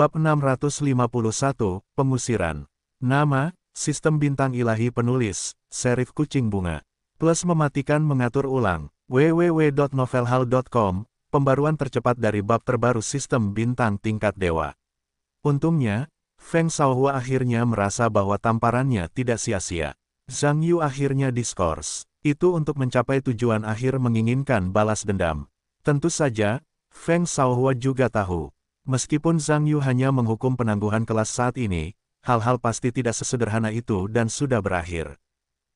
Bab 651, Pengusiran. Nama, Sistem Bintang Ilahi Penulis, Serif Kucing Bunga. Plus mematikan mengatur ulang, www.novelhal.com, pembaruan tercepat dari bab terbaru Sistem Bintang Tingkat Dewa. Untungnya, Feng Shaohua akhirnya merasa bahwa tamparannya tidak sia-sia. Zhang Yu akhirnya diskors. Itu untuk mencapai tujuan akhir menginginkan balas dendam. Tentu saja, Feng Shaohua juga tahu, Meskipun Zhang Yu hanya menghukum penangguhan kelas saat ini, hal-hal pasti tidak sesederhana itu dan sudah berakhir.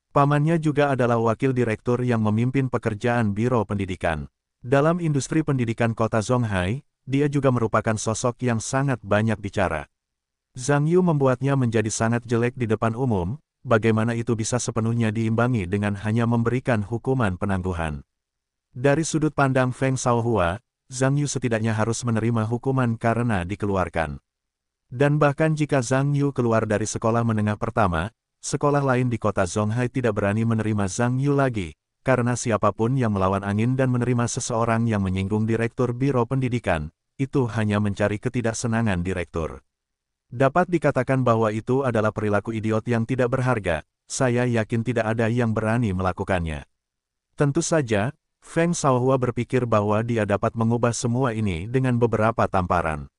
Pamannya juga adalah wakil direktur yang memimpin pekerjaan Biro Pendidikan. Dalam industri pendidikan kota Zhonghai, dia juga merupakan sosok yang sangat banyak bicara. Zhang Yu membuatnya menjadi sangat jelek di depan umum, bagaimana itu bisa sepenuhnya diimbangi dengan hanya memberikan hukuman penangguhan. Dari sudut pandang Feng Shaohua, Zhang Yu setidaknya harus menerima hukuman karena dikeluarkan. Dan bahkan jika Zhang Yu keluar dari sekolah menengah pertama, sekolah lain di kota Zhonghai tidak berani menerima Zhang Yu lagi, karena siapapun yang melawan angin dan menerima seseorang yang menyinggung Direktur Biro Pendidikan, itu hanya mencari ketidaksenangan Direktur. Dapat dikatakan bahwa itu adalah perilaku idiot yang tidak berharga, saya yakin tidak ada yang berani melakukannya. Tentu saja, Feng Shaohua berpikir bahwa dia dapat mengubah semua ini dengan beberapa tamparan.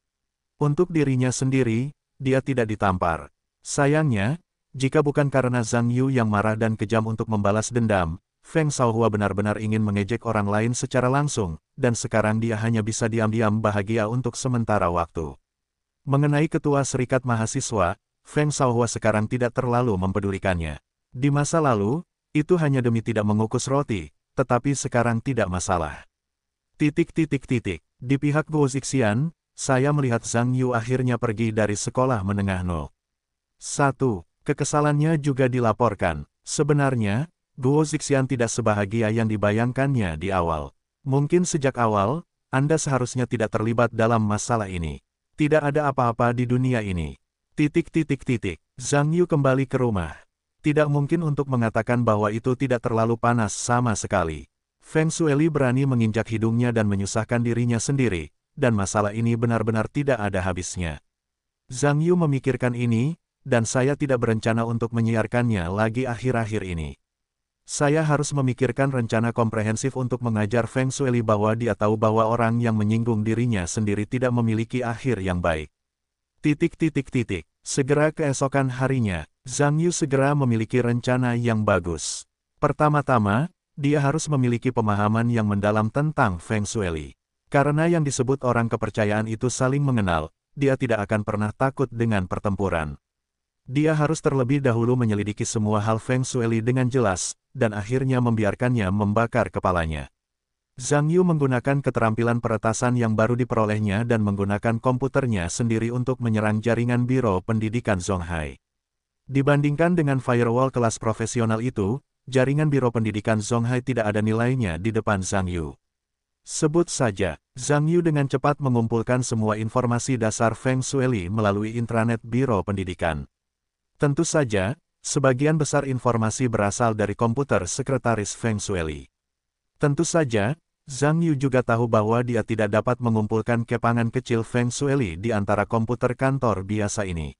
Untuk dirinya sendiri, dia tidak ditampar. Sayangnya, jika bukan karena Zhang Yu yang marah dan kejam untuk membalas dendam, Feng Shaohua benar-benar ingin mengejek orang lain secara langsung, dan sekarang dia hanya bisa diam-diam bahagia untuk sementara waktu. Mengenai Ketua Serikat Mahasiswa, Feng Shaohua sekarang tidak terlalu mempedulikannya. Di masa lalu, itu hanya demi tidak mengukus roti, tetapi sekarang tidak masalah. Titik titik titik. Di pihak Guo Zixian, saya melihat Zhang Yu akhirnya pergi dari sekolah menengah nol. 1. Kekesalannya juga dilaporkan. Sebenarnya, Guo Zixian tidak sebahagia yang dibayangkannya di awal. Mungkin sejak awal, Anda seharusnya tidak terlibat dalam masalah ini. Tidak ada apa-apa di dunia ini. Titik titik titik. Zhang Yu kembali ke rumah. Tidak mungkin untuk mengatakan bahwa itu tidak terlalu panas sama sekali. Feng Shueli berani menginjak hidungnya dan menyusahkan dirinya sendiri, dan masalah ini benar-benar tidak ada habisnya. Zhang Yu memikirkan ini, dan saya tidak berencana untuk menyiarkannya lagi akhir-akhir ini. Saya harus memikirkan rencana komprehensif untuk mengajar Feng Shueli bahwa dia tahu bahwa orang yang menyinggung dirinya sendiri tidak memiliki akhir yang baik. Titik titik titik. Segera keesokan harinya, Zhang Yu segera memiliki rencana yang bagus. Pertama-tama, dia harus memiliki pemahaman yang mendalam tentang Feng Shui. Karena yang disebut orang kepercayaan itu saling mengenal, dia tidak akan pernah takut dengan pertempuran. Dia harus terlebih dahulu menyelidiki semua hal Feng Shui dengan jelas, dan akhirnya membiarkannya membakar kepalanya. Zhang Yu menggunakan keterampilan peretasan yang baru diperolehnya dan menggunakan komputernya sendiri untuk menyerang jaringan Biro Pendidikan Zhonghai. Dibandingkan dengan firewall kelas profesional itu, jaringan Biro Pendidikan Zhonghai tidak ada nilainya di depan Zhang Yu. Sebut saja, Zhang Yu dengan cepat mengumpulkan semua informasi dasar Feng Shui melalui intranet Biro Pendidikan. Tentu saja, sebagian besar informasi berasal dari komputer sekretaris Feng Shui. Tentu saja, Zhang Yu juga tahu bahwa dia tidak dapat mengumpulkan kepangan kecil Feng Shueli di antara komputer kantor biasa ini.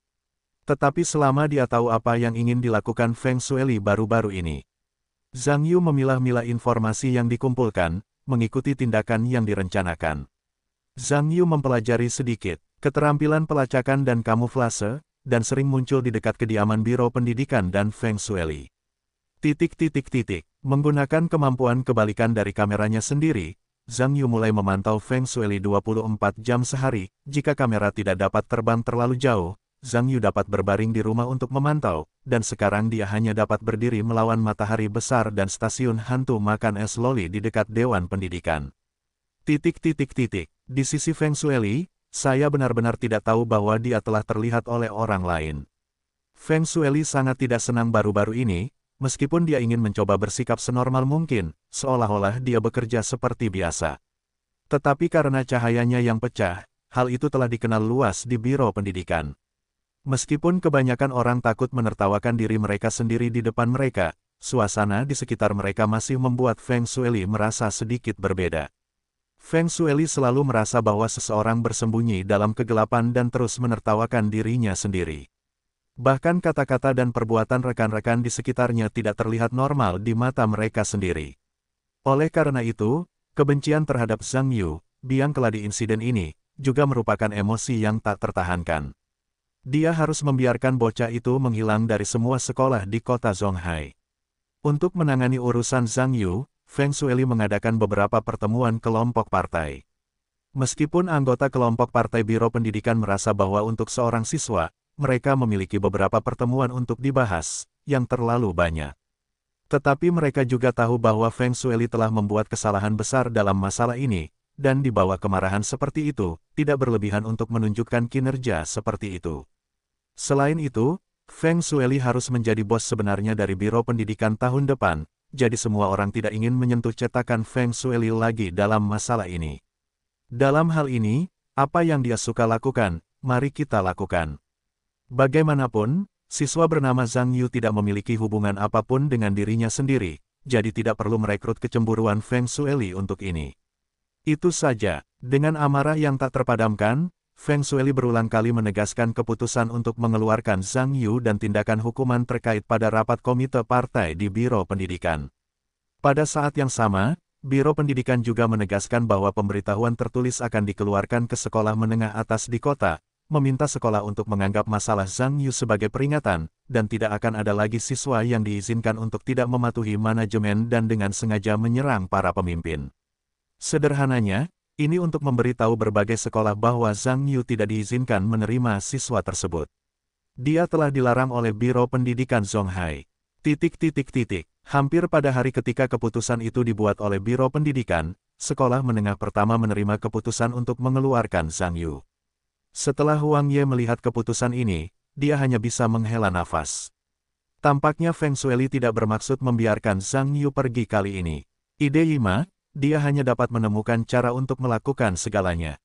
Tetapi selama dia tahu apa yang ingin dilakukan Feng Shueli baru-baru ini. Zhang Yu memilah-milah informasi yang dikumpulkan, mengikuti tindakan yang direncanakan. Zhang Yu mempelajari sedikit, keterampilan pelacakan dan kamuflase, dan sering muncul di dekat kediaman Biro Pendidikan dan Feng Shueli. Titik-titik-titik. Menggunakan kemampuan kebalikan dari kameranya sendiri, Zhang Yu mulai memantau Feng Shuili 24 jam sehari, jika kamera tidak dapat terbang terlalu jauh, Zhang Yu dapat berbaring di rumah untuk memantau, dan sekarang dia hanya dapat berdiri melawan matahari besar dan stasiun hantu makan es loli di dekat Dewan Pendidikan. Titik titik titik. Di sisi Feng Shuili, saya benar-benar tidak tahu bahwa dia telah terlihat oleh orang lain. Feng Shuili sangat tidak senang baru-baru ini, meskipun dia ingin mencoba bersikap senormal mungkin, seolah-olah dia bekerja seperti biasa. Tetapi karena cahayanya yang pecah, hal itu telah dikenal luas di Biro Pendidikan. Meskipun kebanyakan orang takut menertawakan diri mereka sendiri di depan mereka, suasana di sekitar mereka masih membuat Feng Shueli merasa sedikit berbeda. Feng Shueli selalu merasa bahwa seseorang bersembunyi dalam kegelapan dan terus menertawakan dirinya sendiri. Bahkan kata-kata dan perbuatan rekan-rekan di sekitarnya tidak terlihat normal di mata mereka sendiri. Oleh karena itu, kebencian terhadap Zhang Yu, biang keladi insiden ini, juga merupakan emosi yang tak tertahankan. Dia harus membiarkan bocah itu menghilang dari semua sekolah di kota Zhonghai. Untuk menangani urusan Zhang Yu, Feng Sueli mengadakan beberapa pertemuan kelompok partai. Meskipun anggota kelompok partai Biro Pendidikan merasa bahwa untuk seorang siswa, mereka memiliki beberapa pertemuan untuk dibahas, yang terlalu banyak. Tetapi mereka juga tahu bahwa Feng Shueli telah membuat kesalahan besar dalam masalah ini, dan di bawah kemarahan seperti itu, tidak berlebihan untuk menunjukkan kinerja seperti itu. Selain itu, Feng Shueli harus menjadi bos sebenarnya dari Biro Pendidikan tahun depan, jadi semua orang tidak ingin menyentuh cetakan Feng Shueli lagi dalam masalah ini. Dalam hal ini, apa yang dia suka lakukan, mari kita lakukan. Bagaimanapun, siswa bernama Zhang Yu tidak memiliki hubungan apapun dengan dirinya sendiri, jadi tidak perlu merekrut kecemburuan Feng Sueli untuk ini. Itu saja, dengan amarah yang tak terpadamkan, Feng Sueli berulang kali menegaskan keputusan untuk mengeluarkan Zhang Yu dan tindakan hukuman terkait pada rapat komite partai di Biro Pendidikan. Pada saat yang sama, Biro Pendidikan juga menegaskan bahwa pemberitahuan tertulis akan dikeluarkan ke sekolah menengah atas di kota, meminta sekolah untuk menganggap masalah Zhang Yu sebagai peringatan, dan tidak akan ada lagi siswa yang diizinkan untuk tidak mematuhi manajemen dan dengan sengaja menyerang para pemimpin. Sederhananya, ini untuk memberitahu berbagai sekolah bahwa Zhang Yu tidak diizinkan menerima siswa tersebut. Dia telah dilarang oleh Biro Pendidikan Zhonghai. Titik titik titik. Hampir pada hari ketika keputusan itu dibuat oleh Biro Pendidikan, sekolah menengah pertama menerima keputusan untuk mengeluarkan Zhang Yu. Setelah Huang Ye melihat keputusan ini, dia hanya bisa menghela nafas. Tampaknya Feng Shueli tidak bermaksud membiarkan Zhang Yu pergi kali ini. Ide Yima, dia hanya dapat menemukan cara untuk melakukan segalanya.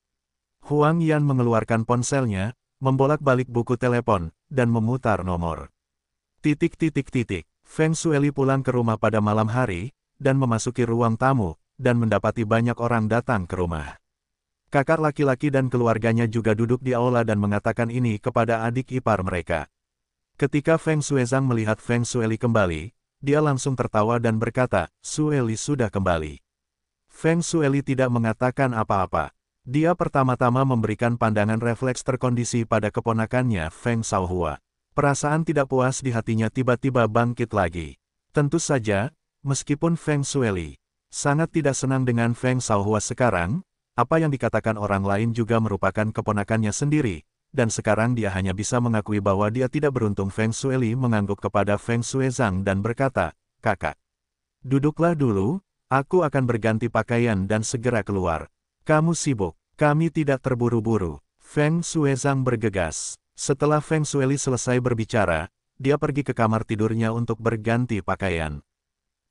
Huang Yan mengeluarkan ponselnya, membolak-balik buku telepon, dan memutar nomor. Titik-titik-titik, Feng Sueli pulang ke rumah pada malam hari, dan memasuki ruang tamu, dan mendapati banyak orang datang ke rumah. Kakak laki-laki dan keluarganya juga duduk di aula dan mengatakan ini kepada adik ipar mereka. Ketika Feng Suezang melihat Feng Sueli kembali, dia langsung tertawa dan berkata, Sueli sudah kembali. Feng Sueli tidak mengatakan apa-apa. Dia pertama-tama memberikan pandangan refleks terkondisi pada keponakannya Feng Shaohua. Perasaan tidak puas di hatinya tiba-tiba bangkit lagi. Tentu saja, meskipun Feng Sueli sangat tidak senang dengan Feng Shaohua sekarang, apa yang dikatakan orang lain juga merupakan keponakannya sendiri, dan sekarang dia hanya bisa mengakui bahwa dia tidak beruntung Feng Sueli mengangguk kepada Feng Zhang dan berkata, kakak, duduklah dulu, aku akan berganti pakaian dan segera keluar. Kamu sibuk, kami tidak terburu-buru. Feng Zhang bergegas. Setelah Feng Sueli selesai berbicara, dia pergi ke kamar tidurnya untuk berganti pakaian.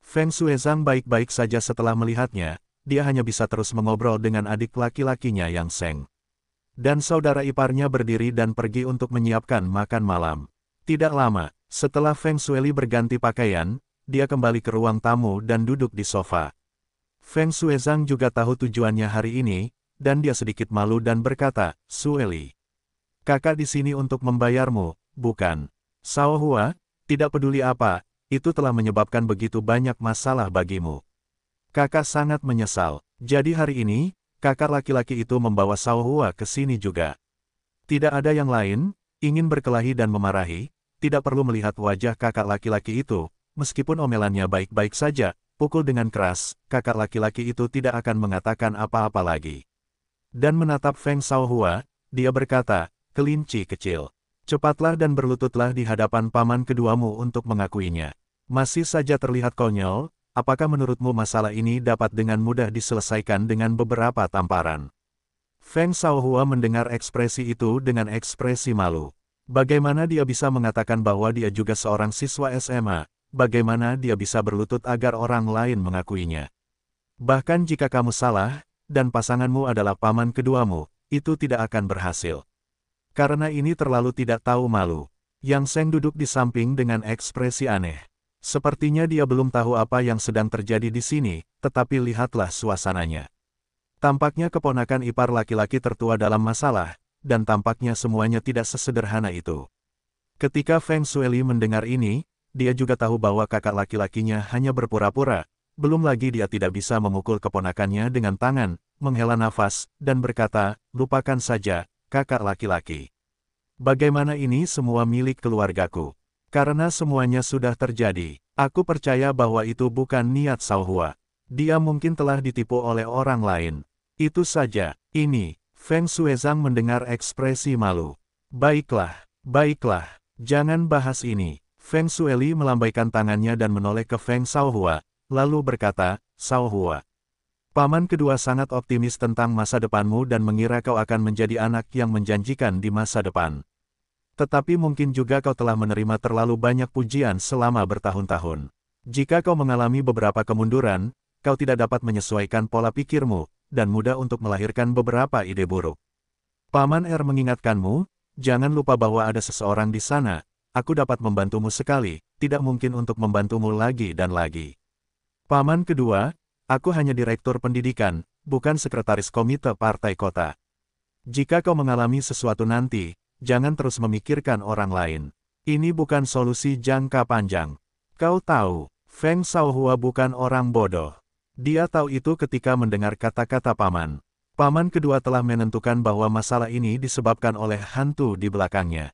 Feng Suezang baik-baik saja setelah melihatnya, dia hanya bisa terus mengobrol dengan adik laki-lakinya yang Seng. Dan saudara iparnya berdiri dan pergi untuk menyiapkan makan malam. Tidak lama, setelah Feng Shueli berganti pakaian, dia kembali ke ruang tamu dan duduk di sofa. Feng Shuezang juga tahu tujuannya hari ini, dan dia sedikit malu dan berkata, Sueli, kakak di sini untuk membayarmu, bukan? Sao Hua, tidak peduli apa, itu telah menyebabkan begitu banyak masalah bagimu. Kakak sangat menyesal, jadi hari ini, kakak laki-laki itu membawa Hua ke sini juga. Tidak ada yang lain, ingin berkelahi dan memarahi, tidak perlu melihat wajah kakak laki-laki itu, meskipun omelannya baik-baik saja, pukul dengan keras, kakak laki-laki itu tidak akan mengatakan apa-apa lagi. Dan menatap Feng Hua, dia berkata, kelinci kecil. Cepatlah dan berlututlah di hadapan paman keduamu untuk mengakuinya. Masih saja terlihat konyol, apakah menurutmu masalah ini dapat dengan mudah diselesaikan dengan beberapa tamparan? Feng Shaohua mendengar ekspresi itu dengan ekspresi malu. Bagaimana dia bisa mengatakan bahwa dia juga seorang siswa SMA? Bagaimana dia bisa berlutut agar orang lain mengakuinya? Bahkan jika kamu salah, dan pasanganmu adalah paman keduamu, itu tidak akan berhasil. Karena ini terlalu tidak tahu malu. Yang Seng duduk di samping dengan ekspresi aneh. Sepertinya dia belum tahu apa yang sedang terjadi di sini, tetapi lihatlah suasananya. Tampaknya keponakan ipar laki-laki tertua dalam masalah, dan tampaknya semuanya tidak sesederhana itu. Ketika Feng Sueli mendengar ini, dia juga tahu bahwa kakak laki-lakinya hanya berpura-pura, belum lagi dia tidak bisa memukul keponakannya dengan tangan, menghela nafas, dan berkata, lupakan saja, kakak laki-laki. Bagaimana ini semua milik keluargaku? Karena semuanya sudah terjadi, aku percaya bahwa itu bukan niat Sauhua. Dia mungkin telah ditipu oleh orang lain. Itu saja, ini, Feng Suezang mendengar ekspresi malu. Baiklah, baiklah, jangan bahas ini. Feng Sueli melambaikan tangannya dan menoleh ke Feng Sauhua, lalu berkata, Sauhua. Paman kedua sangat optimis tentang masa depanmu dan mengira kau akan menjadi anak yang menjanjikan di masa depan. Tetapi mungkin juga kau telah menerima terlalu banyak pujian selama bertahun-tahun. Jika kau mengalami beberapa kemunduran, kau tidak dapat menyesuaikan pola pikirmu, dan mudah untuk melahirkan beberapa ide buruk. Paman R er mengingatkanmu, jangan lupa bahwa ada seseorang di sana, aku dapat membantumu sekali, tidak mungkin untuk membantumu lagi dan lagi. Paman kedua, aku hanya direktur pendidikan, bukan sekretaris komite partai kota. Jika kau mengalami sesuatu nanti, jangan terus memikirkan orang lain. Ini bukan solusi jangka panjang. Kau tahu, Feng Shaohua bukan orang bodoh. Dia tahu itu ketika mendengar kata-kata paman. Paman kedua telah menentukan bahwa masalah ini disebabkan oleh hantu di belakangnya.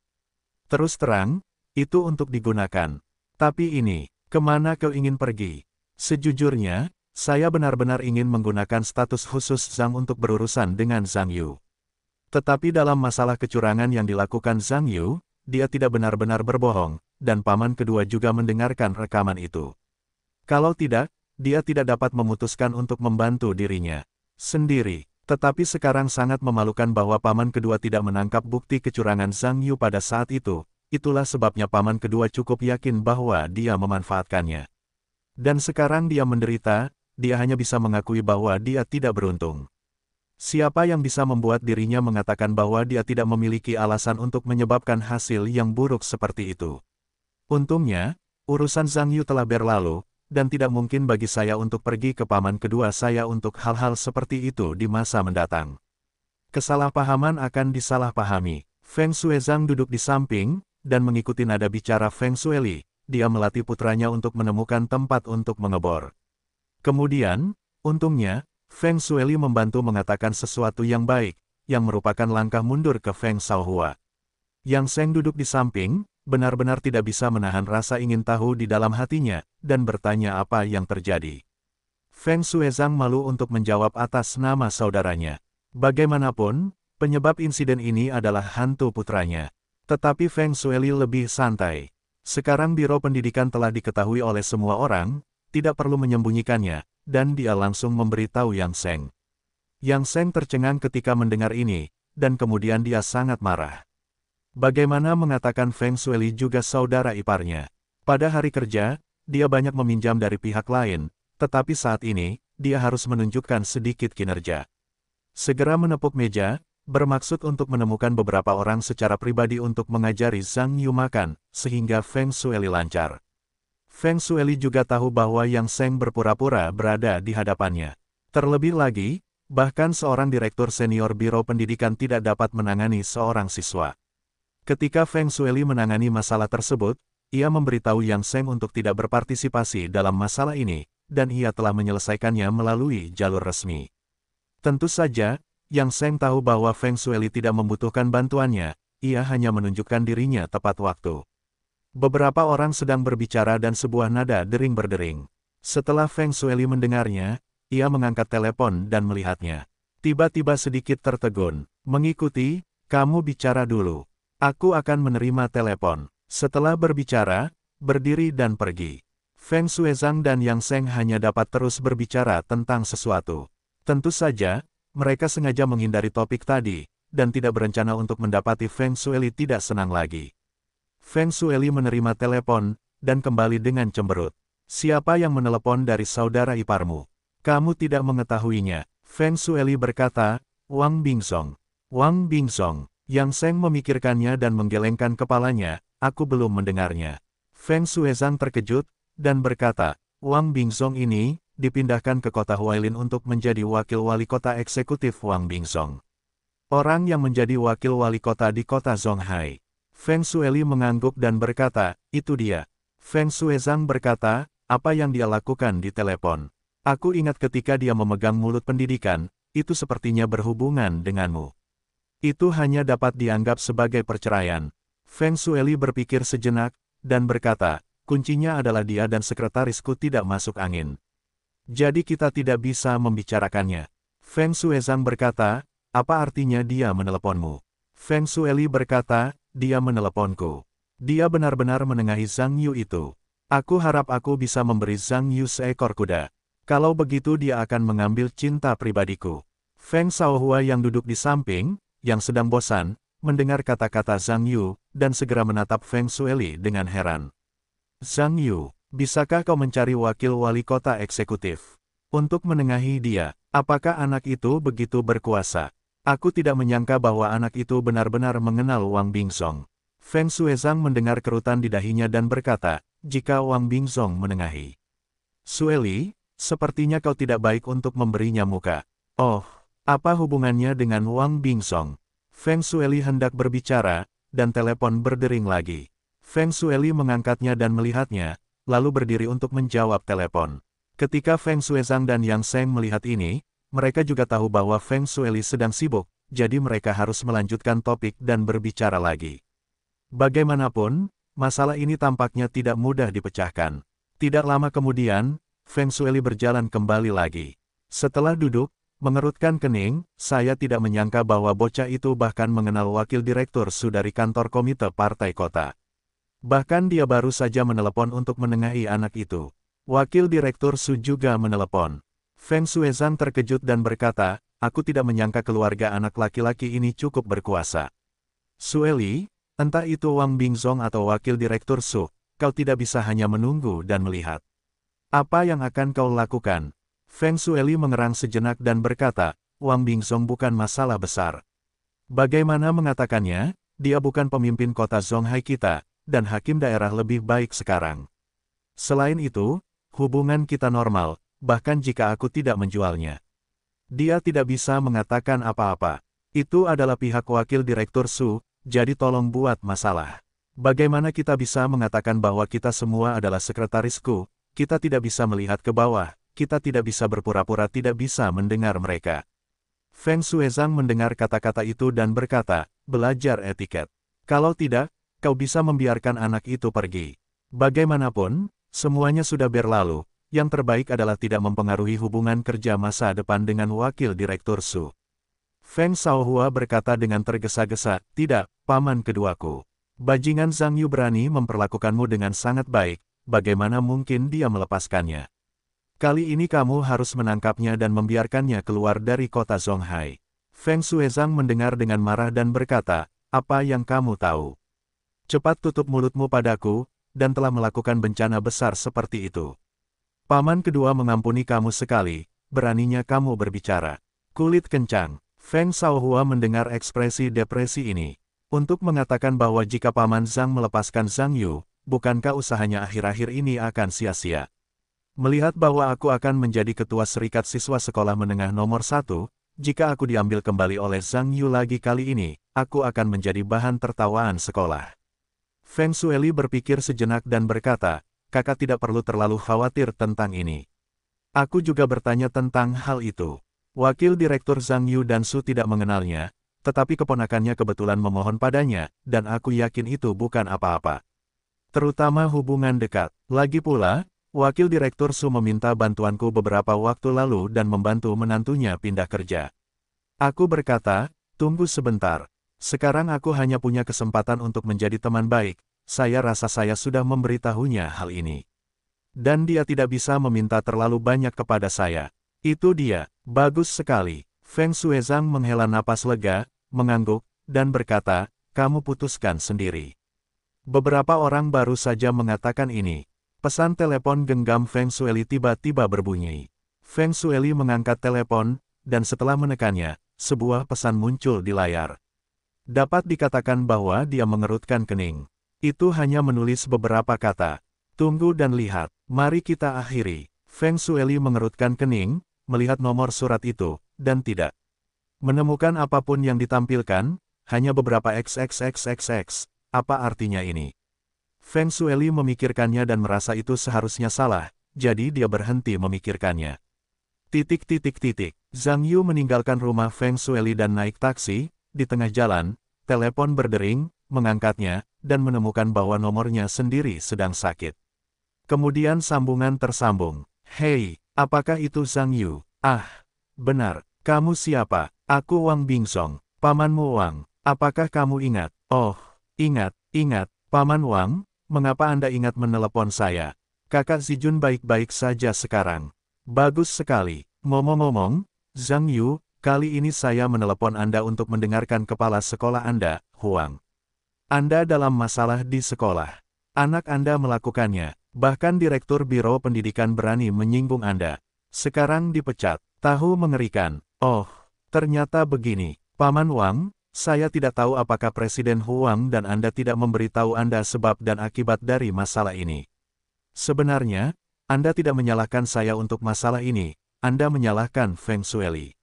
Terus terang, itu untuk digunakan. Tapi ini, kemana kau ingin pergi? Sejujurnya, saya benar-benar ingin menggunakan status khusus Zhang untuk berurusan dengan Zhang Yu. Tetapi dalam masalah kecurangan yang dilakukan Zhang Yu, dia tidak benar-benar berbohong, dan paman kedua juga mendengarkan rekaman itu. Kalau tidak, dia tidak dapat memutuskan untuk membantu dirinya sendiri. Tetapi sekarang sangat memalukan bahwa paman kedua tidak menangkap bukti kecurangan Zhang Yu pada saat itu, itulah sebabnya paman kedua cukup yakin bahwa dia memanfaatkannya. Dan sekarang dia menderita, dia hanya bisa mengakui bahwa dia tidak beruntung. Siapa yang bisa membuat dirinya mengatakan bahwa dia tidak memiliki alasan untuk menyebabkan hasil yang buruk seperti itu? Untungnya, urusan Zhang Yu telah berlalu, dan tidak mungkin bagi saya untuk pergi ke paman kedua saya untuk hal-hal seperti itu di masa mendatang. Kesalahpahaman akan disalahpahami. Feng Zhang duduk di samping, dan mengikuti nada bicara Feng Li, dia melatih putranya untuk menemukan tempat untuk mengebor. Kemudian, untungnya, Feng Sueli membantu mengatakan sesuatu yang baik, yang merupakan langkah mundur ke Feng Shaohua. Yang Seng duduk di samping, benar-benar tidak bisa menahan rasa ingin tahu di dalam hatinya, dan bertanya apa yang terjadi. Feng Shuezang malu untuk menjawab atas nama saudaranya. Bagaimanapun, penyebab insiden ini adalah hantu putranya. Tetapi Feng Sueli lebih santai. Sekarang Biro Pendidikan telah diketahui oleh semua orang, tidak perlu menyembunyikannya, dan dia langsung memberitahu Yang Seng. Yang Seng tercengang ketika mendengar ini, dan kemudian dia sangat marah. Bagaimana mengatakan Feng Sueli juga saudara iparnya? Pada hari kerja, dia banyak meminjam dari pihak lain, tetapi saat ini, dia harus menunjukkan sedikit kinerja. Segera menepuk meja, bermaksud untuk menemukan beberapa orang secara pribadi untuk mengajari Zhang Yu makan, sehingga Feng Sueli lancar. Feng Shueli juga tahu bahwa Yang Seng berpura-pura berada di hadapannya. Terlebih lagi, bahkan seorang direktur senior Biro Pendidikan tidak dapat menangani seorang siswa. Ketika Feng Shueli menangani masalah tersebut, ia memberitahu Yang Seng untuk tidak berpartisipasi dalam masalah ini, dan ia telah menyelesaikannya melalui jalur resmi. Tentu saja, Yang Seng tahu bahwa Feng Shueli tidak membutuhkan bantuannya, ia hanya menunjukkan dirinya tepat waktu. Beberapa orang sedang berbicara dan sebuah nada dering berdering. Setelah Feng Sueli mendengarnya, ia mengangkat telepon dan melihatnya. Tiba-tiba sedikit tertegun. Mengikuti, kamu bicara dulu. Aku akan menerima telepon. Setelah berbicara, berdiri dan pergi. Feng Shuezang dan Yang Seng hanya dapat terus berbicara tentang sesuatu. Tentu saja, mereka sengaja menghindari topik tadi, dan tidak berencana untuk mendapati Feng Sueli tidak senang lagi. Feng Sueli menerima telepon, dan kembali dengan cemberut. Siapa yang menelepon dari saudara iparmu? Kamu tidak mengetahuinya. Feng Sueli berkata, Wang Bingsong. Wang Bingsong, Yang Seng memikirkannya dan menggelengkan kepalanya, aku belum mendengarnya. Feng Suezang terkejut, dan berkata, Wang Bingsong ini, dipindahkan ke kota Huailin untuk menjadi wakil wali kota eksekutif Wang Bingsong. Orang yang menjadi wakil wali kota di kota Zhonghai. Feng Sueli mengangguk dan berkata, itu dia. Feng Shuezang berkata, apa yang dia lakukan di telepon. Aku ingat ketika dia memegang mulut pendidikan, itu sepertinya berhubungan denganmu. Itu hanya dapat dianggap sebagai perceraian. Feng Sueli berpikir sejenak, dan berkata, kuncinya adalah dia dan sekretarisku tidak masuk angin. Jadi kita tidak bisa membicarakannya. Feng Shuezang berkata, apa artinya dia meneleponmu? Feng Sueli berkata, dia menelponku. Dia benar-benar menengahi Zhang Yu itu. Aku harap aku bisa memberi Zhang Yu seekor kuda. Kalau begitu dia akan mengambil cinta pribadiku. Feng Shaohua yang duduk di samping, yang sedang bosan, mendengar kata-kata Zhang Yu, dan segera menatap Feng Sueli dengan heran. Zhang Yu, bisakah kau mencari wakil wali kota eksekutif? Untuk menengahi dia, apakah anak itu begitu berkuasa? Aku tidak menyangka bahwa anak itu benar-benar mengenal Wang Bingsong. Feng Suezang mendengar kerutan di dahinya dan berkata, jika Wang Bingsong menengahi. Sueli, sepertinya kau tidak baik untuk memberinya muka. Oh, apa hubungannya dengan Wang Bingsong? Feng Sueli hendak berbicara, dan telepon berdering lagi. Feng Sueli mengangkatnya dan melihatnya, lalu berdiri untuk menjawab telepon. Ketika Feng Suezang dan Yang Seng melihat ini, mereka juga tahu bahwa Feng Shueli sedang sibuk, jadi mereka harus melanjutkan topik dan berbicara lagi. Bagaimanapun, masalah ini tampaknya tidak mudah dipecahkan. Tidak lama kemudian, Feng Shueli berjalan kembali lagi. Setelah duduk, mengerutkan kening, saya tidak menyangka bahwa bocah itu bahkan mengenal wakil direktur Su dari kantor komite partai kota. Bahkan dia baru saja menelepon untuk menengahi anak itu. Wakil direktur Su juga menelepon. Feng Suezan terkejut dan berkata, aku tidak menyangka keluarga anak laki-laki ini cukup berkuasa. Sueli, entah itu Wang Bingzong atau Wakil Direktur Su, kau tidak bisa hanya menunggu dan melihat. Apa yang akan kau lakukan? Feng Sueli mengerang sejenak dan berkata, Wang Bingzong bukan masalah besar. Bagaimana mengatakannya, dia bukan pemimpin kota Zhonghai kita, dan hakim daerah lebih baik sekarang. Selain itu, hubungan kita normal, bahkan jika aku tidak menjualnya. Dia tidak bisa mengatakan apa-apa. Itu adalah pihak wakil direktur Su, jadi tolong buat masalah. Bagaimana kita bisa mengatakan bahwa kita semua adalah sekretarisku, kita tidak bisa melihat ke bawah, kita tidak bisa berpura-pura tidak bisa mendengar mereka. Feng Suezang mendengar kata-kata itu dan berkata, belajar etiket. Kalau tidak, kau bisa membiarkan anak itu pergi. Bagaimanapun, semuanya sudah berlalu, yang terbaik adalah tidak mempengaruhi hubungan kerja masa depan dengan Wakil Direktur Su. Feng Shaohua berkata dengan tergesa-gesa, Tidak, paman keduaku. Bajingan Zhang Yu berani memperlakukanmu dengan sangat baik, bagaimana mungkin dia melepaskannya? Kali ini kamu harus menangkapnya dan membiarkannya keluar dari kota Zhonghai." Feng Xuezang mendengar dengan marah dan berkata, Apa yang kamu tahu? Cepat tutup mulutmu padaku, dan telah melakukan bencana besar seperti itu. Paman kedua mengampuni kamu sekali, beraninya kamu berbicara. Kulit kencang. Feng Shaohua mendengar ekspresi depresi ini. Untuk mengatakan bahwa jika Paman Zhang melepaskan Zhang Yu, bukankah usahanya akhir-akhir ini akan sia-sia? Melihat bahwa aku akan menjadi ketua serikat siswa sekolah menengah nomor satu, jika aku diambil kembali oleh Zhang Yu lagi kali ini, aku akan menjadi bahan tertawaan sekolah. Feng Sueli berpikir sejenak dan berkata, kakak tidak perlu terlalu khawatir tentang ini. Aku juga bertanya tentang hal itu. Wakil Direktur Zhang Yu dan Su tidak mengenalnya, tetapi keponakannya kebetulan memohon padanya, dan aku yakin itu bukan apa-apa. Terutama hubungan dekat. Lagi pula, Wakil Direktur Su meminta bantuanku beberapa waktu lalu dan membantu menantunya pindah kerja. Aku berkata, tunggu sebentar. Sekarang aku hanya punya kesempatan untuk menjadi teman baik, saya rasa saya sudah memberitahunya hal ini. Dan dia tidak bisa meminta terlalu banyak kepada saya. Itu dia, bagus sekali. Feng Suezang menghela napas lega, mengangguk, dan berkata, kamu putuskan sendiri. Beberapa orang baru saja mengatakan ini. Pesan telepon genggam Feng Sueli tiba-tiba berbunyi. Feng Sueli mengangkat telepon, dan setelah menekannya, sebuah pesan muncul di layar. Dapat dikatakan bahwa dia mengerutkan kening. Itu hanya menulis beberapa kata. Tunggu dan lihat, mari kita akhiri. Feng Shueli mengerutkan kening, melihat nomor surat itu, dan tidak. Menemukan apapun yang ditampilkan, hanya beberapa XXXXX, apa artinya ini? Feng Shueli memikirkannya dan merasa itu seharusnya salah, jadi dia berhenti memikirkannya. Titik titik titik, Zhang Yu meninggalkan rumah Feng Shueli dan naik taksi, di tengah jalan, telepon berdering, mengangkatnya, dan menemukan bahwa nomornya sendiri sedang sakit. Kemudian sambungan tersambung. Hei, apakah itu Zhang Yu? Ah, benar, kamu siapa? Aku Wang Bingsong, pamanmu Wang. Apakah kamu ingat? Oh, ingat, ingat, paman Wang, mengapa Anda ingat menelepon saya? Kakak Zijun baik-baik saja sekarang. Bagus sekali. Ngomong-ngomong, Zhang Yu, kali ini saya menelepon Anda untuk mendengarkan kepala sekolah Anda, Huang. Anda dalam masalah di sekolah. Anak Anda melakukannya, bahkan Direktur Biro Pendidikan berani menyinggung Anda. Sekarang dipecat, tahu mengerikan. Oh, ternyata begini. Paman Wang, saya tidak tahu apakah Presiden Huang dan Anda tidak memberitahu Anda sebab dan akibat dari masalah ini. Sebenarnya, Anda tidak menyalahkan saya untuk masalah ini, Anda menyalahkan Feng Sueli.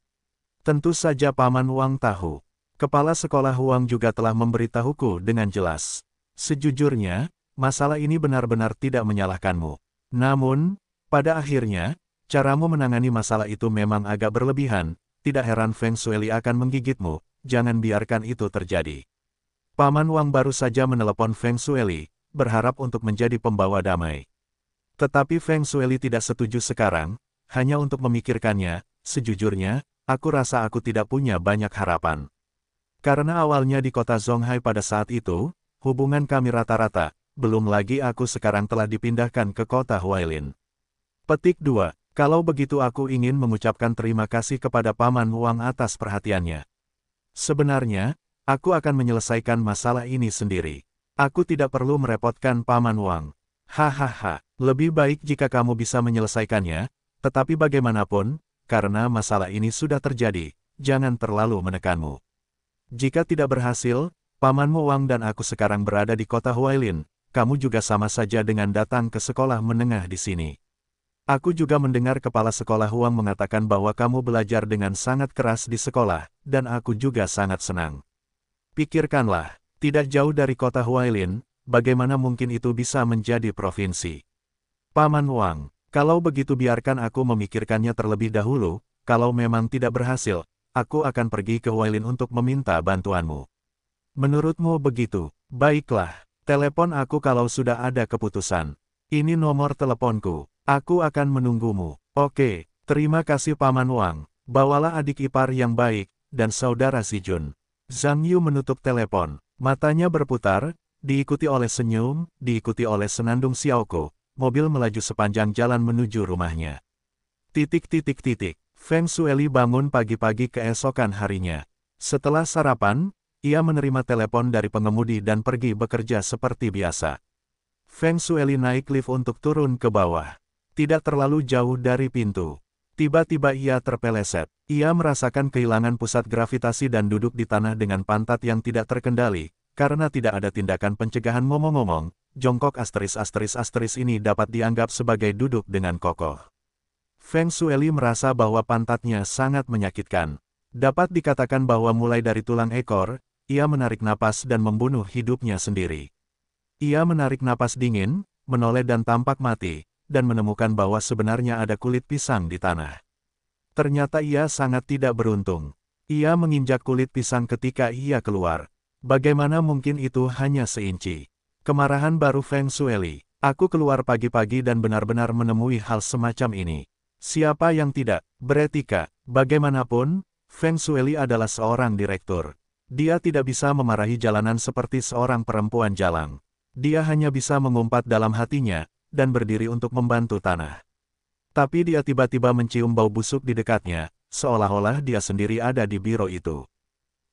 Tentu saja Paman Wang tahu, Kepala Sekolah Huang juga telah memberitahuku dengan jelas. Sejujurnya, masalah ini benar-benar tidak menyalahkanmu. Namun, pada akhirnya, caramu menangani masalah itu memang agak berlebihan, tidak heran Feng Sueli akan menggigitmu, jangan biarkan itu terjadi. Paman Wang baru saja menelepon Feng Sueli, berharap untuk menjadi pembawa damai. Tetapi Feng Sueli tidak setuju sekarang, hanya untuk memikirkannya, sejujurnya, aku rasa aku tidak punya banyak harapan. Karena awalnya di kota Zhonghai pada saat itu, hubungan kami rata-rata, belum lagi aku sekarang telah dipindahkan ke kota Huailin. Petik 2. Kalau begitu aku ingin mengucapkan terima kasih kepada Paman Wang atas perhatiannya. Sebenarnya, aku akan menyelesaikan masalah ini sendiri. Aku tidak perlu merepotkan Paman Wang. Hahaha, lebih baik jika kamu bisa menyelesaikannya, tetapi bagaimanapun, karena masalah ini sudah terjadi, jangan terlalu menekanmu. Jika tidak berhasil, pamanmu Wang dan aku sekarang berada di kota Huailin, kamu juga sama saja dengan datang ke sekolah menengah di sini. Aku juga mendengar kepala sekolah Huang mengatakan bahwa kamu belajar dengan sangat keras di sekolah, dan aku juga sangat senang. Pikirkanlah, tidak jauh dari kota Huailin, bagaimana mungkin itu bisa menjadi provinsi? Paman Wang, kalau begitu biarkan aku memikirkannya terlebih dahulu, kalau memang tidak berhasil, aku akan pergi ke Huailin untuk meminta bantuanmu. Menurutmu begitu? Baiklah, telepon aku kalau sudah ada keputusan. Ini nomor teleponku. Aku akan menunggumu. Oke, terima kasih Paman Wang. Bawalah adik ipar yang baik, dan saudara si Jun. Zhang Yu menutup telepon. Matanya berputar, diikuti oleh senyum, diikuti oleh senandung Xiaoko. Mobil melaju sepanjang jalan menuju rumahnya. Titik titik titik. Feng Shueli bangun pagi-pagi keesokan harinya. Setelah sarapan, ia menerima telepon dari pengemudi dan pergi bekerja seperti biasa. Feng Shueli naik lift untuk turun ke bawah. Tidak terlalu jauh dari pintu. Tiba-tiba ia terpeleset. Ia merasakan kehilangan pusat gravitasi dan duduk di tanah dengan pantat yang tidak terkendali, karena tidak ada tindakan pencegahan ngomong-ngomong, jongkok asteris asteris asteris ini dapat dianggap sebagai duduk dengan kokoh. Feng Sueli merasa bahwa pantatnya sangat menyakitkan. Dapat dikatakan bahwa mulai dari tulang ekor, ia menarik napas dan membunuh hidupnya sendiri. Ia menarik napas dingin, menoleh dan tampak mati, dan menemukan bahwa sebenarnya ada kulit pisang di tanah. Ternyata ia sangat tidak beruntung. Ia menginjak kulit pisang ketika ia keluar. Bagaimana mungkin itu hanya seinci? Kemarahan baru Feng Sueli. Aku keluar pagi-pagi dan benar-benar menemui hal semacam ini. Siapa yang tidak? Beretika. Bagaimanapun, Feng Shueli adalah seorang direktur. Dia tidak bisa memarahi jalanan seperti seorang perempuan jalan. Dia hanya bisa mengumpat dalam hatinya, dan berdiri untuk membantu tanah. Tapi dia tiba-tiba mencium bau busuk di dekatnya, seolah-olah dia sendiri ada di biro itu.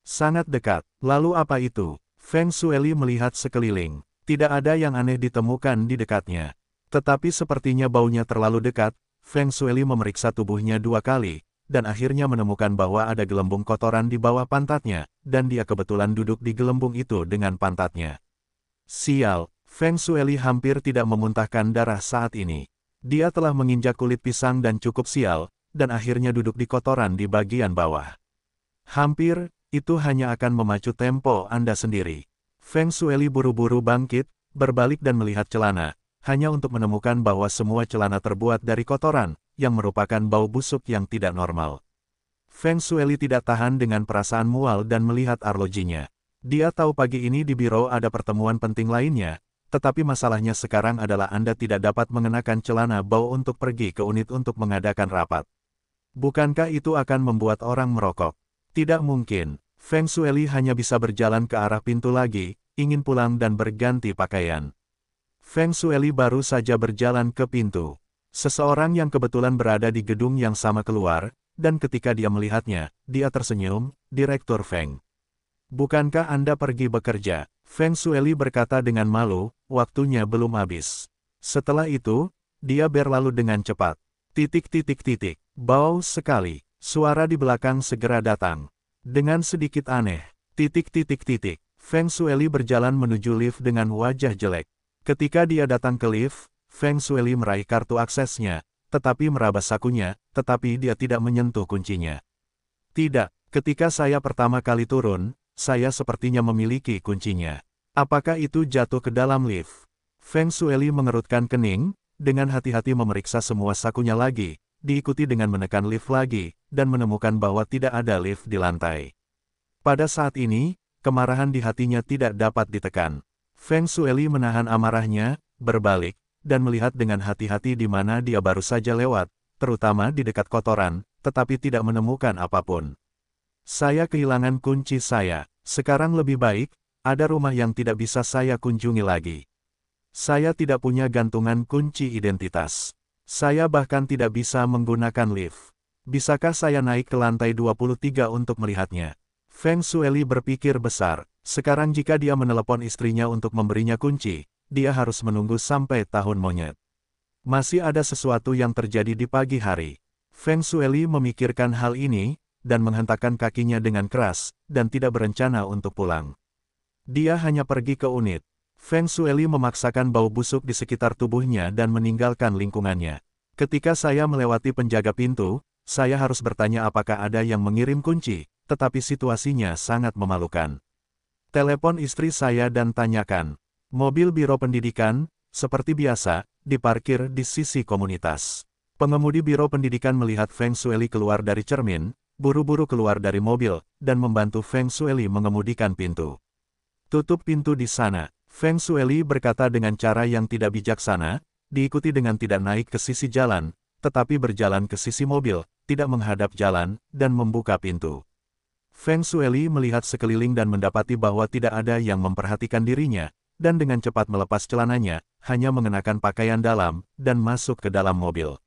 Sangat dekat, lalu apa itu? Feng Shueli melihat sekeliling, tidak ada yang aneh ditemukan di dekatnya. Tetapi sepertinya baunya terlalu dekat, Feng Shueli memeriksa tubuhnya dua kali, dan akhirnya menemukan bahwa ada gelembung kotoran di bawah pantatnya, dan dia kebetulan duduk di gelembung itu dengan pantatnya. Sial, Feng Shueli hampir tidak memuntahkan darah saat ini. Dia telah menginjak kulit pisang dan cukup sial, dan akhirnya duduk di kotoran di bagian bawah. Hampir, itu hanya akan memacu tempo Anda sendiri. Feng Shueli buru-buru bangkit, berbalik dan melihat celana, hanya untuk menemukan bahwa semua celana terbuat dari kotoran, yang merupakan bau busuk yang tidak normal. Feng Shueli tidak tahan dengan perasaan mual dan melihat arlojinya. Dia tahu pagi ini di biro ada pertemuan penting lainnya, tetapi masalahnya sekarang adalah Anda tidak dapat mengenakan celana bau untuk pergi ke unit untuk mengadakan rapat. Bukankah itu akan membuat orang merokok? Tidak mungkin. Feng Shueli hanya bisa berjalan ke arah pintu lagi, ingin pulang dan berganti pakaian. Feng Shueli baru saja berjalan ke pintu. Seseorang yang kebetulan berada di gedung yang sama keluar, dan ketika dia melihatnya, dia tersenyum, Direktur Feng. Bukankah Anda pergi bekerja? Feng Shueli berkata dengan malu, waktunya belum habis. Setelah itu, dia berlalu dengan cepat. Titik titik titik, bau sekali, suara di belakang segera datang. Dengan sedikit aneh, titik titik titik, Feng Shueli berjalan menuju lift dengan wajah jelek. Ketika dia datang ke lift, Feng Shuili meraih kartu aksesnya, tetapi meraba sakunya, tetapi dia tidak menyentuh kuncinya. Tidak, ketika saya pertama kali turun, saya sepertinya memiliki kuncinya. Apakah itu jatuh ke dalam lift? Feng Shuili mengerutkan kening, dengan hati-hati memeriksa semua sakunya lagi, diikuti dengan menekan lift lagi, dan menemukan bahwa tidak ada lift di lantai. Pada saat ini, kemarahan di hatinya tidak dapat ditekan. Feng Sueli menahan amarahnya, berbalik, dan melihat dengan hati-hati di mana dia baru saja lewat, terutama di dekat kotoran, tetapi tidak menemukan apapun. Saya kehilangan kunci saya, sekarang lebih baik, ada rumah yang tidak bisa saya kunjungi lagi. Saya tidak punya gantungan kunci identitas. Saya bahkan tidak bisa menggunakan lift. Bisakah saya naik ke lantai 23 untuk melihatnya? Feng Sueli berpikir besar, sekarang jika dia menelepon istrinya untuk memberinya kunci, dia harus menunggu sampai tahun monyet. Masih ada sesuatu yang terjadi di pagi hari. Feng Sueli memikirkan hal ini, dan menghentakkan kakinya dengan keras, dan tidak berencana untuk pulang. Dia hanya pergi ke unit. Feng Sueli memaksakan bau busuk di sekitar tubuhnya dan meninggalkan lingkungannya. Ketika saya melewati penjaga pintu, saya harus bertanya apakah ada yang mengirim kunci, tetapi situasinya sangat memalukan. Telepon istri saya dan tanyakan, mobil Biro Pendidikan, seperti biasa, diparkir di sisi komunitas. Pengemudi Biro Pendidikan melihat Feng Shueli keluar dari cermin, buru-buru keluar dari mobil, dan membantu Feng Shueli mengemudikan pintu. Tutup pintu di sana, Feng Shueli berkata dengan cara yang tidak bijaksana, diikuti dengan tidak naik ke sisi jalan, tetapi berjalan ke sisi mobil, tidak menghadap jalan, dan membuka pintu. Feng Sueli melihat sekeliling dan mendapati bahwa tidak ada yang memperhatikan dirinya, dan dengan cepat melepas celananya, hanya mengenakan pakaian dalam, dan masuk ke dalam mobil.